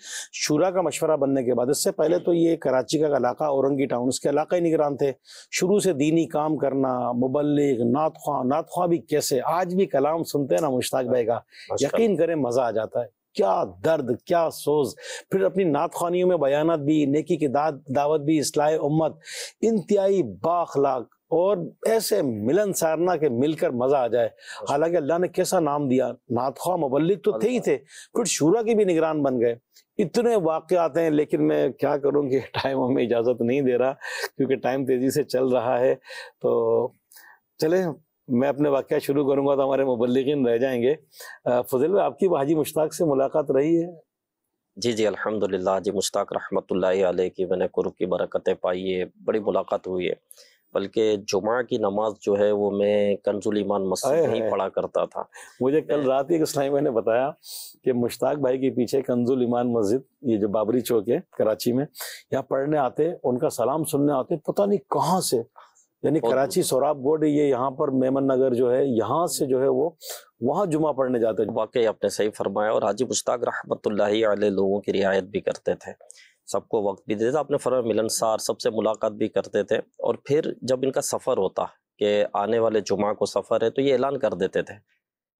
शूरा का मशवरा बनने के बाद इससे पहले तो ये कराची का इलाका औरंगी टाउन उसके इलाका ही निगरान थे शुरू से दीनी काम करना मुबलिक नात ख्वा नात भी कैसे आज भी कलाम सुनते हैं ना मुश्ताक भाई का यकीन करें मज़ा आ जाता है क्या दर्द क्या सोज फिर अपनी नात खानियों में बयानत भी नेकी की दाद दावत भी इसलाह उम्मत इंतहाई बाखलाक और ऐसे मिलन सारना के मिलकर मज़ा आ जाए हालांकि अल्लाह ने कैसा नाम दिया नातखा मुबलिक तो थे ही थे फिर शूरा के भी निगरान बन गए इतने वाक़ात हैं लेकिन मैं क्या करूं कि टाइम हमें इजाज़त नहीं दे रहा क्योंकि टाइम तेज़ी से चल रहा है तो चले मैं अपने वाक्य शुरू करूंगा तो हमारे मुबलिकीन रह जाएंगे फजल आपकी हाजी मुश्ताक से मुलाकात रही है जी जी अल्हम्दुलिल्लाह जी मुश्ताक रहमतुल्लाह अलैह की मैंने कुरुब की बरकतें पाई है बड़ी मुलाकात हुई है बल्कि जुमा की नमाज जो है वो मैं कंजुल ईमान मस्जिद में ही पढ़ा करता था मुझे कल रात ही इस मैंने बताया कि मुश्ताक भाई के पीछे कंजुल ईमान मस्जिद ये जो बाबरी चौक है कराची में यहाँ पढ़ने आते उनका सलाम सुनने आते पता नहीं कहाँ से यानी कराची सोराब गोड ये यहाँ पर मेमन नगर जो है यहाँ से जो है वो वहाँ जुमा पढ़ने जाते हैं वाकई आपने सही फरमाया और हाजी मुश्ताक रहमत लोगों की रियायत भी करते थे सबको वक्त भी देते आपने फरमा मिलनसार सबसे मुलाकात भी करते थे और फिर जब इनका सफ़र होता कि आने वाले जुमा को सफ़र है तो ये ऐलान कर देते थे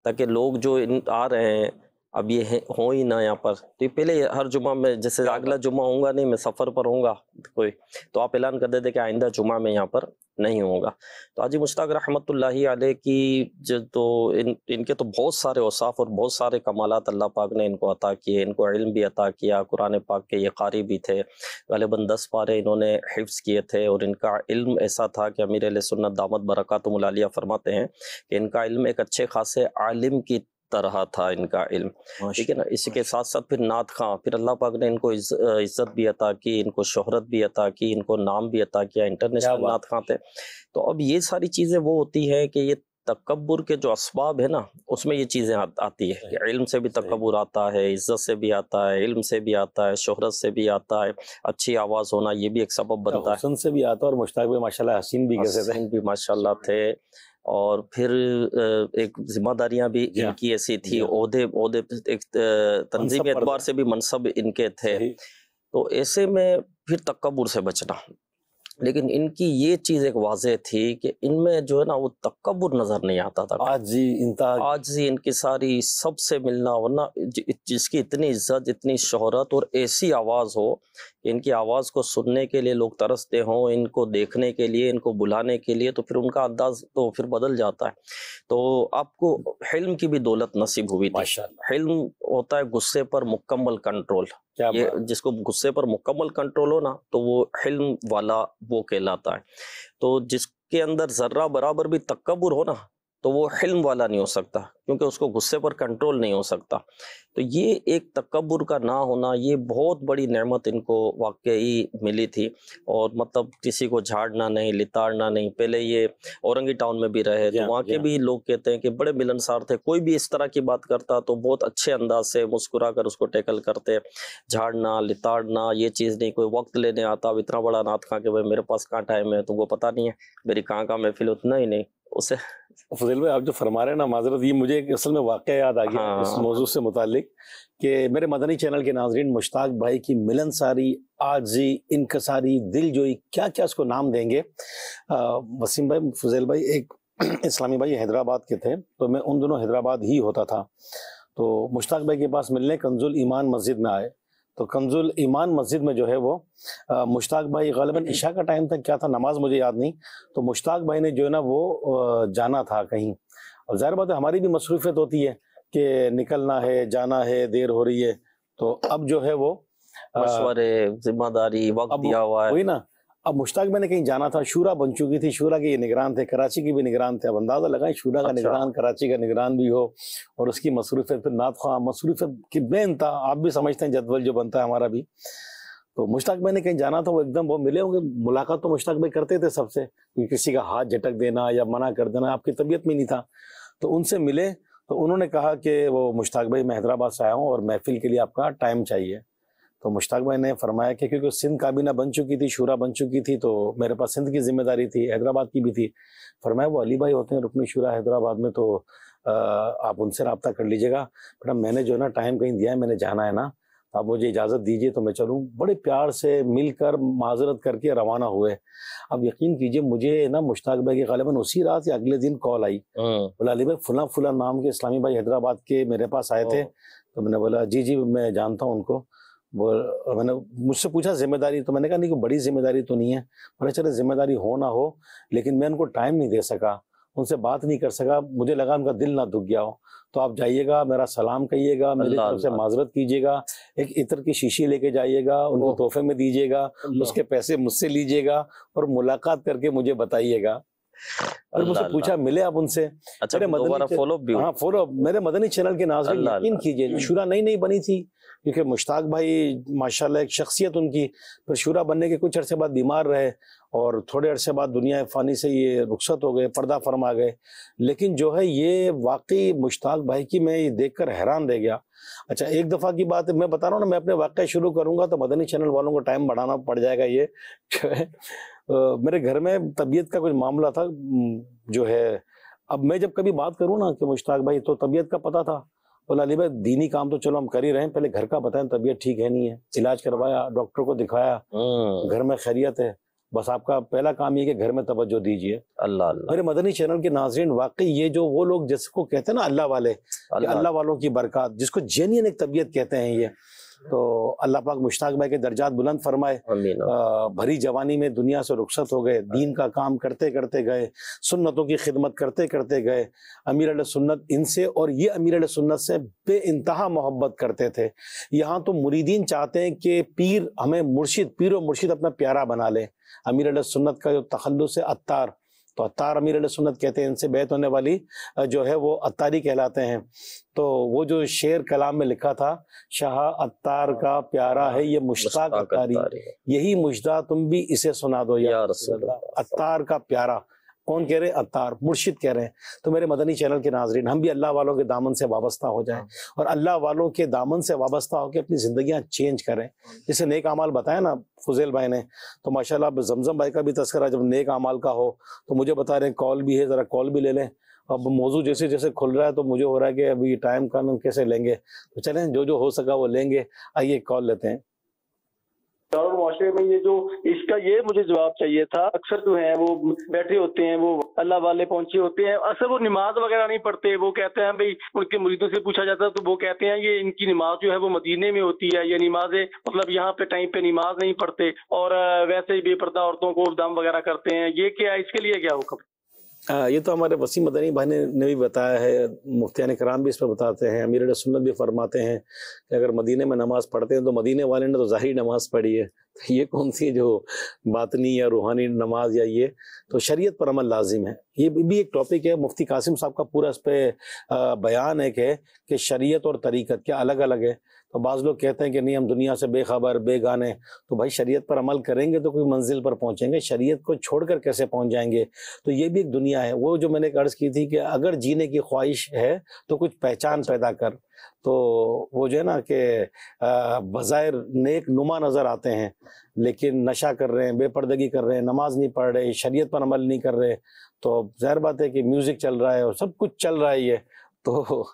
ताकि लोग जो इन आ रहे हैं अब ये है हो ही ना यहाँ पर तो पहले हर जुमा में जैसे अगला जुमा होगा नहीं मैं सफ़र पर हूँ कोई तो आप ऐलान कर देते कि आइंदा जुमा में यहाँ पर नहीं होगा तो आज मुश्ताक रहमत आल की जो तो इन इनके तो बहुत सारे औसाफ और बहुत सारे कमालत अल्लाह पाक ने इनको अता किए इनको इल्म भी अता किया कुरान पाक के ये कारी भी थे गलिबन दस पारे इन्होंने हिफ्स किए थे और इनका इल्म ऐसा था कि अमीर सुन्नत दामद बरक़ातमलिया फरमाते हैं कि इनका इल्म एक अच्छे खासे आलिम की रहा था इनका इल्म ठीक है ना इसी के साथ साथ फिर नात खां फिर अल्लाह पाक ने इनको इज्जत भी अता की इनको शोहरत भी अता की इनको नाम भी अता किया इंटरनेशनल नात खां थे तो अब ये सारी चीज़ें वो होती हैं कि ये तकबर के जो असबाब है ना उसमें ये चीज़ें आ, आती है कि इल्म से भी तकबर आता है इज़्ज़त से भी आता है इल्म से भी आता है शोहरत से भी आता है अच्छी आवाज़ होना ये भी एक सबब बनता है से भी आता है और मुश्ताक भी माशाल्लाह हसीन भी कैसे हसीन भी माशाल्लाह थे और फिर एक जिम्मेदारियां भी इनकी ऐसी थी ओदे, ओदे एक तंजीम एतबार से भी मनसब इनके थे तो ऐसे में फिर तकबर से बचना लेकिन इनकी ये चीज एक वाजह थी कि इनमें जो है ना वो तकबर नजर नहीं आता था आज जी इंतहा आज जी इनकी सारी सबसे मिलना वरना जिसकी इतनी इज्जत इतनी शोहरत और ऐसी आवाज हो इनकी आवाज़ को सुनने के लिए लोग तरसते हों इनको देखने के लिए इनको बुलाने के लिए तो फिर उनका अंदाज तो फिर बदल जाता है तो आपको हिल्म की भी दौलत नसीब हुई थी हिल्म होता है गुस्से पर मुकम्मल कंट्रोल ये जिसको गुस्से पर मुकम्मल कंट्रोल हो ना तो वो हिल्म वाला वो कहलाता है तो जिसके अंदर जर्रा बराबर भी तकबर हो ना तो वो हिल्म वाला नहीं हो सकता क्योंकि उसको गुस्से पर कंट्रोल नहीं हो सकता तो ये एक तकबर का ना होना ये बहुत बड़ी नेमत इनको वाकई मिली थी और मतलब किसी को झाड़ना नहीं लिताड़ना नहीं पहले ये औरंगी टाउन में भी रहे तो वहाँ के भी लोग कहते हैं कि बड़े मिलनसार थे कोई भी इस तरह की बात करता तो बहुत अच्छे अंदाज से मुस्कुरा कर उसको टैकल करते झाड़ना लिताड़ना ये चीज़ नहीं कोई वक्त लेने आता इतना बड़ा नाथ खा के भाई मेरे पास कहाँ टाइम है तुमको पता नहीं है मेरी कहाँ कहाँ महफिल उतना ही नहीं उसे फजील भाई आप जो फरमा रहे हैं ना माजरत ये मुझे असल में वाक़ याद आ गया हाँ। इस मौजू से मुतलिक कि मेरे मदनी चैनल के नाजरन मुश्ताक भाई की मिलन सारी आजी इनकसारी दिल जोई क्या क्या उसको नाम देंगे वसीम भाई फजील भाई एक इस्लामी भाई हैदराबाद के थे तो मैं उन दोनों हैदराबाद ही होता था तो मुश्ताक भाई के पास मिलने कंजुल ईमान मस्जिद में आए तो कमजुल ईमान मस्जिद में जो है वो मुश्ताक भाई गलबन ईशा का टाइम था क्या था नमाज मुझे याद नहीं तो मुश्ताक भाई ने जो है ना वो जाना था कहीं और ज़ाहिर बात है हमारी भी मसरूफियत होती है कि निकलना है जाना है देर हो रही है तो अब जो है वो जिम्मेदारी वक्त दिया हुआ है वही ना अब मुश्ताक मैंने कहीं जाना था शूरा बन चुकी थी शूरा के ये निगरान थे कराची के भी निगरान थे अब अंदाज़ा लगाएं शूरा अच्छा। का निगरान कराची का निगरान भी हो और उसकी मसरूफियत फिर नात खां मसरूफियत कितने था आप भी समझते हैं जदवल जो बनता है हमारा भी तो मुश्ताक मैंने ने कहीं जाना था वो एकदम वो मिले होंगे मुलाकात तो मुश्ताक भाई करते थे सबसे किसी का हाथ झटक देना या मना कर देना आपकी तबीयत में नहीं था तो उनसे मिले तो उन्होंने कहा कि वो मुश्ताक भाई मैं हैदराबाद से आया हूँ और महफिल के लिए आपका टाइम चाहिए तो मुश्ताक भाई ने फरमाया कि क्योंकि सिंध काबीना बन चुकी थी शूरा बन चुकी थी तो मेरे पास सिंध की जिम्मेदारी थी हैदराबाद की भी थी फरमाया वो अली भाई होते हैं रुकनी शूरा हैदराबाद में तो आप उनसे रबता कर लीजिएगा मैडम मैंने जो है ना टाइम कहीं दिया है मैंने जाना है ना तो आप मुझे इजाज़त दीजिए तो मैं चलूँ बड़े प्यार से मिलकर माजरत करके रवाना हुए अब यकीन कीजिए मुझे ना मुश्ताक भाई के गालिबा उसी रात या अगले दिन कॉल आई हाँ। बोला अली भाई फुला फुला नाम के इस्लामी भाई हैदराबाद के मेरे पास आए थे हाँ। तो मैंने बोला जी जी मैं जानता हूँ उनको मैंने मुझसे पूछा जिम्मेदारी तो मैंने कहा नहीं कि बड़ी जिम्मेदारी तो नहीं है मैंने चले जिम्मेदारी हो ना हो लेकिन मैं उनको टाइम नहीं दे सका उनसे बात नहीं कर सका मुझे लगा उनका दिल ना दुख गया हो तो आप जाइएगा मेरा सलाम कहिएगा मेरी तरफ से माजरत कीजिएगा एक इतर की शीशी लेके जाइएगा उनको तोहफे में दीजिएगा उसके पैसे मुझसे लीजिएगा और मुलाकात करके मुझे बताइएगा और मुझसे पूछा मिले आप उनसे अच्छा, मदनी फॉलो हाँ फॉलो मेरे मदनी चैनल के नाजर यकीन कीजिए शुरा नई नई बनी थी क्योंकि मुश्ताक भाई माशाल्लाह एक शख्सियत उनकी फिर शुरा बनने के कुछ अरसे बाद बीमार रहे और थोड़े अरसे बाद दुनिया फ़ानी से ये रुखसत हो गए पर्दा फरमा गए लेकिन जो है ये वाकई मुश्ताक भाई की मैं ये देख कर हैरान रह गया अच्छा एक दफ़ा की बात मैं बता रहा हूँ ना मैं अपने वाक़ शुरू करूँगा तो मदनी चैनल वालों को टाइम बढ़ाना पड़ जाएगा ये मेरे घर में तबीयत का कुछ मामला था जो है अब मैं जब कभी बात करूँ ना कि मुश्ताक भाई तो तबीयत का पता था बोला अली भाई दीनी काम तो चलो हम कर ही रहे हैं पहले घर का बताए तबीयत ठीक है नहीं है इलाज करवाया डॉक्टर को दिखाया हाँ। घर में खैरियत है बस आपका पहला काम ये कि घर में तवज्जो दीजिए अल्लाह अल्लाह मेरे मदनी चैनल के नाजरन वाकई ये जो वो लोग जिसको कहते हैं ना अल्लाह वाले अल्लाह वालों की बरकत जिसको जेन्यन एक तबीयत कहते हैं ये तो अल्लाह पाक मुश्ताक भाई के दर्जात बुलंद फरमाए भरी जवानी में दुनिया से रुखसत हो गए दीन का काम करते करते गए सुन्नतों की खिदमत करते करते गए अमीर सुन्नत इनसे और ये अमीर सुन्नत से बे इंतहा मोहब्बत करते थे यहाँ तो मुरीदीन चाहते हैं कि पीर हमें मुर्शिद पीर और मुर्शिद अपना प्यारा बना लें अमीर सुन्नत का जो तखल्लुस अतार तो अतार अमीर सुन्नत कहते हैं इनसे बैत होने वाली जो है वो अतारी कहलाते हैं तो वो जो शेर कलाम में लिखा था शाह अतार का प्यारा है ये मुश्ताक अतारी यही मुश्ता तुम भी इसे सुना दो यार अतार का प्यारा कौन कह रहे हैं अतार मुर्शिद कह रहे हैं तो मेरे मदनी चैनल के नाजरीन हम भी अल्लाह वालों के दामन से वाबस्ता हो जाएं हाँ। और अल्लाह वालों के दामन से वाबस्ता होकर अपनी जिंदगी चेंज करें जैसे नेक अमाल बताया ना फजेल भाई ने तो माशाल्लाह जमजम भाई का भी तस्करा जब नेक अमाल का हो तो मुझे बता रहे हैं कॉल भी है ज़रा कॉल भी ले लें अब मौजू जैसे जैसे खुल रहा है तो मुझे हो रहा है कि अभी टाइम कम कैसे लेंगे तो चलें जो जो हो सका वो लेंगे आइए कॉल लेते हैं और मुआरे में ये जो इसका ये मुझे जवाब चाहिए था अक्सर जो है वो बैठे होते हैं वो अल्लाह वाले पहुंचे होते हैं असर वो नमाज वगैरह नहीं पढ़ते वो कहते हैं भाई उनके मुरीदों से पूछा जाता है तो वो कहते हैं ये इनकी नमाज जो है वो मदीने में होती है ये नमाजें मतलब यहाँ पे टाइम पे नमाज नहीं पढ़ते और वैसे ही बेपर्दा औरतों को दम वगैरह करते हैं ये क्या इसके लिए क्या हुक्म आ, ये तो हमारे वसीम मदनी भाई ने, भी बताया है मुफ्तियान कराम भी इस पर बताते हैं अमीर सुन्नत भी फरमाते हैं कि अगर मदीने में नमाज़ पढ़ते हैं तो मदीने वाले ने तो ज़ाहरी नमाज़ पढ़ी है ये कौन सी जो बातनी या रूहानी नमाज या ये तो शरीयत पर अमल लाजिम है ये भी एक टॉपिक है मुफ्ती कासिम साहब का पूरा इस पर बयान है कि कि शरीयत और तरीक़त क्या अलग अलग है तो बाज़ लोग कहते हैं कि नहीं हम दुनिया से बेखबर बेगाने तो भाई शरीयत पर अमल करेंगे तो कोई मंजिल पर पहुँचेंगे शरीयत को छोड़कर कैसे पहुँच जाएंगे तो ये भी एक दुनिया है वो जो मैंने अर्ज़ की थी कि अगर जीने की ख्वाहिश है तो कुछ पहचान पैदा कर तो वो जो है ना कि बज़ाहिर नेक नुमा नज़र आते हैं लेकिन नशा कर रहे हैं बेपर्दगी कर रहे हैं नमाज नहीं पढ़ रहे शरीयत पर अमल नहीं कर रहे तो ज़ाहिर बात है कि म्यूज़िक चल रहा है और सब कुछ चल रहा है ये तो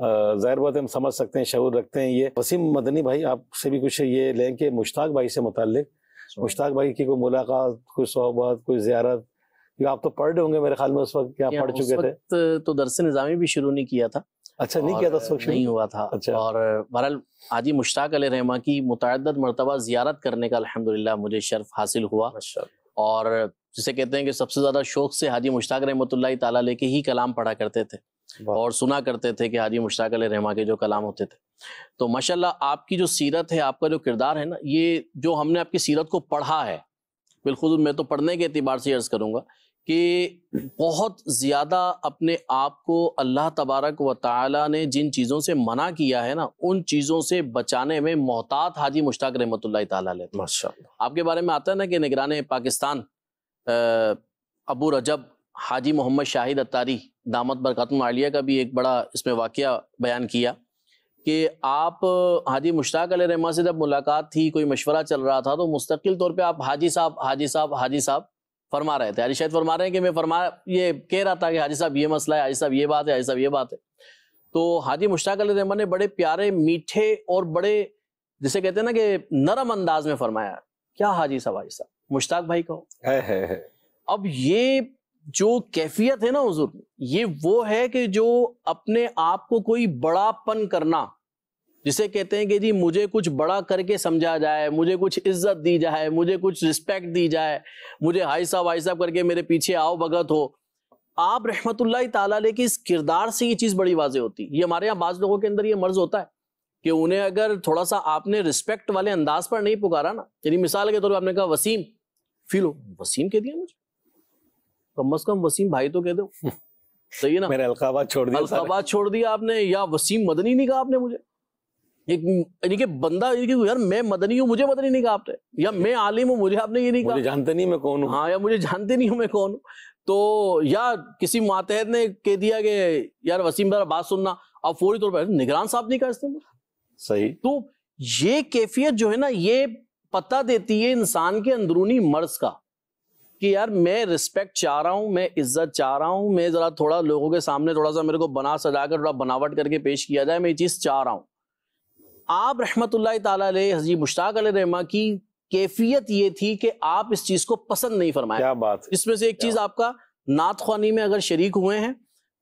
ज़ाहिर बात है हम समझ सकते हैं शूर रखते हैं ये वसीम मदनी भाई आपसे भी कुछ ये लें कि मुश्ताक भाई से मुतालिक मुश्ताक भाई की कोई मुलाकात कोई सोहबत कोई ज्यारत आप तो पढ़ रहे होंगे मेरे ख्याल में उस वक्त क्या पढ़ चुके थे तो दरस निज़ामी भी शुरू नहीं किया था अच्छा नहीं किया था सोशल नहीं हुआ था अच्छा। और बहरहाल हाजी मुश्ताक अल रहमा की मुतद मरतबा जियारत करने का अलहमदिल्ला मुझे शर्फ हासिल हुआ और जिसे कहते हैं कि सबसे ज़्यादा शौक से हाजी मुश्ताक रहमत ताला लेके ही कलाम पढ़ा करते थे और सुना करते थे कि हाजी मुश्ताक अल रहमा के जो कलाम होते थे तो माशाल्लाह आपकी जो सीरत है आपका जो किरदार है ना ये जो हमने आपकी सीरत को पढ़ा है बिलखुद मैं तो पढ़ने के अतबार से अर्ज़ करूँगा कि बहुत ज़्यादा अपने आप को अल्लाह तबारक व ताली ने जिन चीज़ों से मना किया है ना उन चीज़ों से बचाने में मोहतात हाजी मुश्ताक रहमत माशा आपके बारे में आता है ना कि निगरान पाकिस्तान अबू रजब हाजी मोहम्मद शाहिद अतारी दामद बरकतम आलिया का भी एक बड़ा इसमें वाक़ बयान किया कि आप हाजी मुश्ताक रहमा से जब मुलाकात थी कोई मशवरा चल रहा था तो मुस्तकिल तौर पर आप हाजी साहब हाजी साहब हाजी साहब फरमा रहे थे हाजी शायद फरमा रहे हैं कि मैं फरमा ये कह रहा था कि हाजी साहब ये मसला है हाजी साहब ये बात है हाजी साहब ये बात है तो हाजी मुश्ताक अली रहमान ने बड़े प्यारे मीठे और बड़े जिसे कहते हैं ना कि नरम अंदाज में फरमाया क्या हाजी साहब हाजी साहब मुश्ताक भाई कहो है, है, है। अब ये जो कैफियत है ना हजूर ये वो है कि जो अपने आप को कोई बड़ापन करना जिसे कहते हैं कि जी मुझे कुछ बड़ा करके समझा जाए मुझे कुछ इज्जत दी जाए मुझे कुछ रिस्पेक्ट दी जाए मुझे हाई साहब हाई साहब करके मेरे पीछे आओ भगत हो आप रहमतुल्ला ताली की इस किरदार से ये चीज़ बड़ी वाजे होती ये हमारे यहाँ बाज़ लोगों के अंदर ये मर्ज होता है कि उन्हें अगर थोड़ा सा आपने रिस्पेक्ट वाले अंदाज पर नहीं पुकारा ना यानी मिसाल के तौर पर आपने कहा वसीम फील हो वसीम कह दिया मुझे कम अज कम वसीम भाई तो कह दो सही है ना मेरे अलकाबाद छोड़ दिया अलकाबाद छोड़ दिया आपने या वसीम मदनी नहीं कहा आपने मुझे यानी बंदा बंदा यार मैं मदनी हूँ मुझे मदनी नहीं कहा आपने या मैं आलिम हूँ मुझे आपने ये नहीं कहा जानते नहीं मैं कौन हूँ हाँ या मुझे जानते नहीं हूँ मैं कौन हूँ तो या किसी मातहत ने कह दिया कि यार वसीम बार बात सुनना अब फौरी तौर पर निगरान साहब नहीं कहा इस्तेमाल सही तो ये कैफियत जो है ना ये पता देती है इंसान के अंदरूनी मर्ज का कि यार मैं रिस्पेक्ट चाह रहा हूँ मैं इज्जत चाह रहा हूँ मैं जरा थोड़ा लोगों के सामने थोड़ा सा मेरे को बना सजा कर थोड़ा बनावट करके पेश किया जाए मैं ये चीज़ चाह रहा हूँ आप रहमत हजी मुश्ताक रहमा की कैफियत ये थी कि आप इस चीज़ को पसंद नहीं फरमाया क्या बात इसमें से एक चीज़ आपका नात खानी में अगर शरीक हुए हैं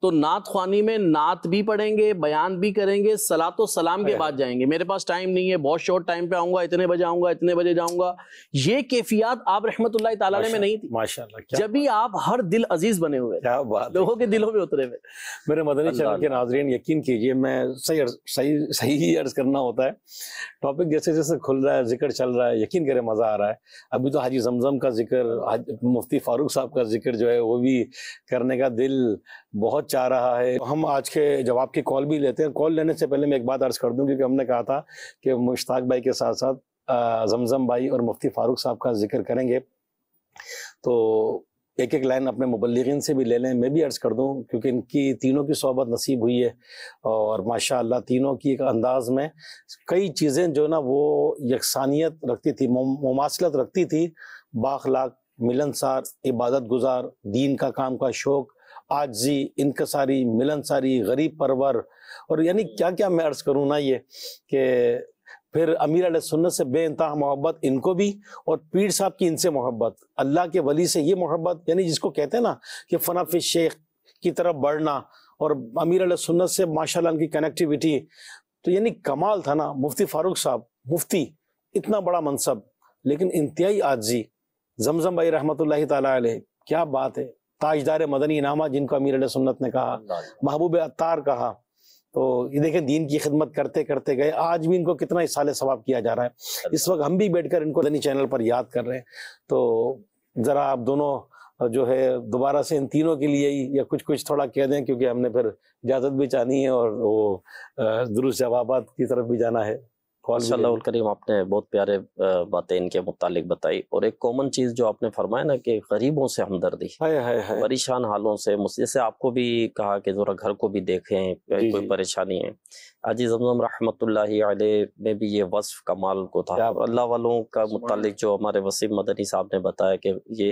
तो नात खानी में नात भी पढ़ेंगे बयान भी करेंगे सला तो सलाम के बाद जाएंगे मेरे पास टाइम नहीं है बहुत शॉर्ट टाइम पे आऊंगा इतने बजे आऊंगा इतने बजे जाऊंगा ये कैफियत आप रहमत ताला में नहीं थी माशाल्लाह जब भी आप हर दिल अजीज बने हुए क्या बात लोगों के दिलों में उतरे हुए मेरे मदनी चैनल के नाजरीन यकीन कीजिए मैं सही सही सही अर्ज करना होता है टॉपिक जैसे जैसे खुल रहा है जिक्र चल रहा है यकीन करें मज़ा आ रहा है अभी तो हाजी जमजम का जिक्र मुफ्ती फारूक साहब का जिक्र जो है वो भी करने का दिल बहुत चाह रहा है तो हम आज के जवाब की कॉल भी लेते हैं कॉल लेने से पहले मैं एक बात अर्ज कर दूं क्योंकि हमने कहा था कि मुश्ताक भाई के साथ साथ जमजम भाई और मुफ्ती फारूक साहब का जिक्र करेंगे तो एक एक लाइन अपने मुबलगिन से भी ले लें मैं भी अर्ज़ कर दूं क्योंकि इनकी तीनों की सोहबत नसीब हुई है और माशाल्लाह तीनों की एक अंदाज़ में कई चीज़ें जो ना वो यकसानियत रखती थी ममासलत रखती थी बाखलाक मिलनसार इबादत गुजार दीन का काम का शौक़ आजी इनकसारी मिलनसारी गरीब परवर और यानी क्या क्या मैं अर्ज़ करूँ ना ये कि फिर अमीर सुन्नत से बेानतहा मोहब्बत इनको भी और पीर साहब की इनसे मोहब्बत अल्लाह के वली से ये मोहब्बत यानी जिसको कहते हैं ना कि फनाफि शेख की तरफ बढ़ना और अमीर सुन्नत से माशाल्लाह उनकी कनेक्टिविटी तो यानी कमाल था ना मुफ्ती फ़ारूक साहब मुफ्ती इतना बड़ा मनसब लेकिन इंतहाई आजी जमजम भाई रहमत ला क्या बात है ताजदार मदनी इनामा जिनको अमीर सुन्नत ने कहा महबूब अतार कहा तो ये देखें दीन की खिदमत करते करते गए आज भी इनको कितना इस साल सवाब किया जा रहा है इस वक्त हम भी बैठकर इनको दनी चैनल पर याद कर रहे हैं तो ज़रा आप दोनों जो है दोबारा से इन तीनों के लिए ही या कुछ कुछ थोड़ा कह दें क्योंकि हमने फिर इजाज़त भी चाहनी है और वो दुरुस्त जवाब की तरफ भी जाना है करीम आपने बहुत प्यारे बातें इनके मुतालिक बताई और एक कॉमन चीज़ जो आपने फरमाया ना कि गरीबों से हमदर्दी परेशान हालों से मुझसे आपको भी कहा कि ज़रा घर को भी देखें कोई परेशानी है हाजी जमजम रहमतुल्ला में भी ये वसफ़ कमाल को था अल्लाह वालों का मुतल जो हमारे वसीम मदनी साहब ने बताया कि ये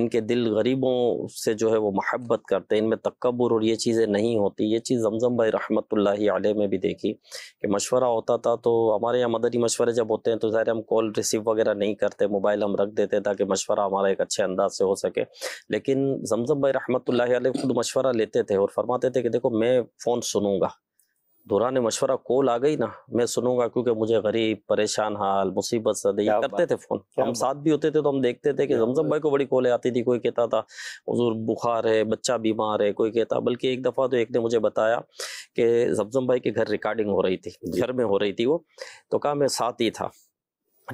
इनके दिल गरीबों से जो है वो महब्बत करते हैं इनमें तकबर और ये चीज़ें नहीं होती ये चीज़ जमजम भाई रहमतुल्ला में भी देखी कि मशवरा होता था तो हमारे यहाँ मदनी मशवरे जब होते हैं तो ज़ाहिर हम कॉल रिसीव वगैरह नहीं करते मोबाइल हम रख देते ताकि मशवरा हमारा एक अच्छे अंदाज से हो सके लेकिन जमजम भाई रहमत खुद मशवरा लेते थे और फरमाते थे कि देखो मैं फ़ोन सुनूंगा दौरान मशवरा कॉल आ गई ना मैं सुनूंगा क्योंकि मुझे गरीब परेशान हाल मुसीबत सदी करते थे फ़ोन हम साथ भी होते थे तो हम देखते थे कि जमजम भाई को बड़ी कॉलें आती थी कोई कहता था हजूर बुखार है बच्चा बीमार है कोई कहता बल्कि एक दफ़ा तो एक ने मुझे बताया कि जमजम भाई के घर रिकॉर्डिंग हो रही थी घर में हो रही थी वो तो कहा मैं साथ ही था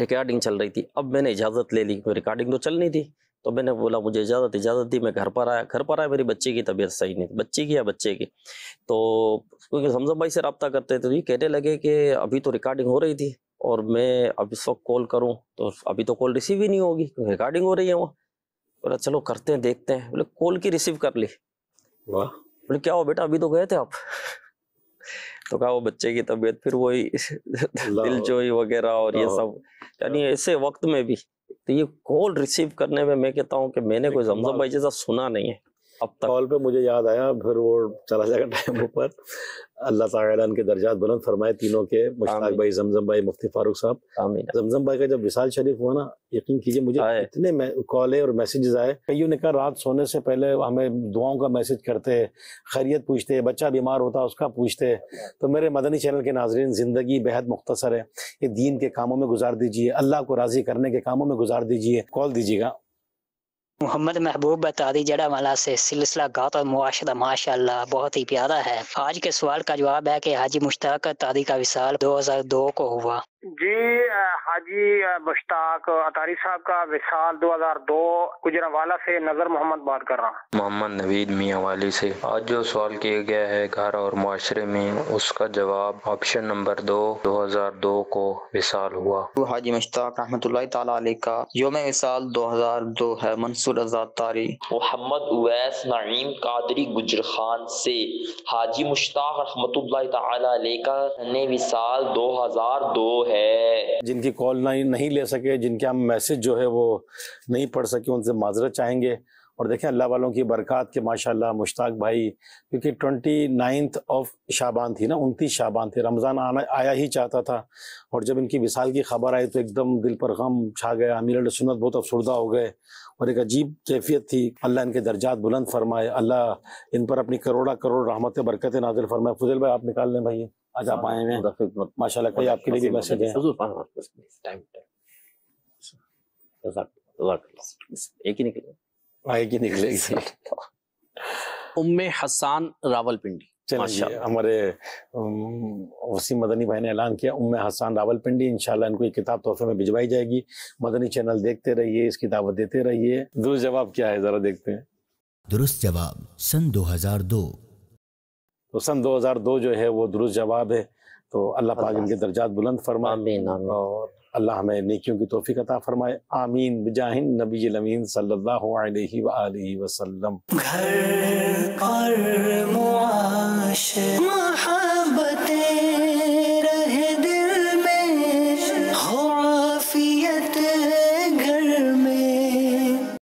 रिकॉर्डिंग चल रही थी अब मैंने इजाज़त ले ली रिकॉर्डिंग तो चलनी थी तो मैंने बोला मुझे इजाज़त इजाज़त दी मैं घर पर आया घर पर आया मेरी बच्चे की तबीयत सही नहीं बच्चे बच्ची की या बच्चे की तो क्योंकि समझम भाई से रबता करते थे तो ये कहने लगे कि अभी तो रिकॉर्डिंग हो रही थी और मैं अब इस वक्त कॉल करूँ तो अभी तो कॉल रिसीव ही नहीं होगी क्योंकि रिकॉर्डिंग हो रही है वहाँ बोला चलो करते हैं देखते हैं बोले कॉल की रिसीव कर ली वाह बोले क्या हो बेटा अभी तो गए थे आप तो कहा वो बच्चे की तबीयत फिर वही दिल वगैरह और ये सब यानी हाँ। ऐसे वक्त में भी तो ये कॉल रिसीव करने में मैं कहता हूँ कि मैंने कोई जमजम भाई जैसा सुना नहीं है अब कॉल पे मुझे याद आया फिर वो चला जाएगा टाइम ऊपर अल्लाह ताला के दर्जात बुलंद फरमाए तीनों के मुश्ताक भाई जमजम भाई मुफ्ती फारूक साहब जमजम भाई का जब विशाल शरीफ हुआ ना यकीन कीजिए मुझे इतने कॉले और मैसेजेस आए कईयों ने कहा रात सोने से पहले हमें दुआओं का मैसेज करते खैरियत पूछते बच्चा बीमार होता उसका पूछते तो मेरे मदनी चैनल के नाजरन ज़िंदगी बेहद मुख्तर है ये दीन के कामों में गुजार दीजिए अल्लाह को राज़ी करने के कामों में गुजार दीजिए कॉल दीजिएगा मोहम्मद महबूब जड़ा वाला से सिलसिला गात और मुआशदा माशाल्लाह बहुत ही प्यारा है आज के सवाल का जवाब है कि हाजी मुश्ताक तारी का विशाल 2002 को हुआ जी हाजी मुश्ताक अतारी साहब का विशाल 2002 गुजरावाला से नजर मोहम्मद बात कर रहा हूँ मोहम्मद नवीद मियाँ वाली से आज जो सवाल किया गया है घर और माशरे में उसका जवाब ऑप्शन नंबर दो 2002 को विशाल हुआ तो हाजी मुश्ताक रहमत का योम विशाल 2002 है मंसूर आजाद तारी मोहम्मद उवैस नईम कादरी गुजर खान से हाजी मुश्ताक रहमत ताली का विशाल दो है है जिनकी कॉल नहीं नहीं ले सके जिनके हम मैसेज जो है वो नहीं पढ़ सके उनसे माजरत चाहेंगे और देखें अल्लाह वालों की बरक़ात के माशाल्लाह मुश्ताक भाई क्योंकि ट्वेंटी नाइन्थ ऑफ शाबान थी ना उनतीस शाबान थे रमज़ान आना आया ही चाहता था और जब इनकी विसाल की खबर आई तो एकदम दिल पर गम छा गया अमीर सुनत बहुत अफसरदा हो गए और एक अजीब कैफियत थी अल्लाह इनके दर्जात बुलंद फरमाए अल्लाह इन पर अपनी करोड़ा करोड़ रहमत बरकत नाजिल फरमाए फजल भाई आप निकाल लें भाई आज आप आए हैं माशाल्लाह कोई आपके लिए भी मैसेज है एक ही निकलेगा हाँ, एक ही निकलेगी उम्मे हसन रावलपिंडी हमारे वसीम मदनी भाई ने ऐलान किया उम्म हसन रावलपिंडी इंशाल्लाह इनको एक किताब तोहफे में भिजवाई जाएगी मदनी चैनल देखते रहिए इसकी दावत देते रहिए दुरुस्त जवाब क्या है ज़रा देखते हैं दुरुस्त जवाब सन 2002 तो सन 2002 जो है वो दुरुस्त जवाब है तो अल्लाह पाक इनके दर्जात बुलंद फरमा आमीन और अल्लाह हमें नेकियों की तोफ़ी अता फरमाए आमीन बजाहिन नबी अमीन सल्लल्लाहु अलैहि वसल्लम घर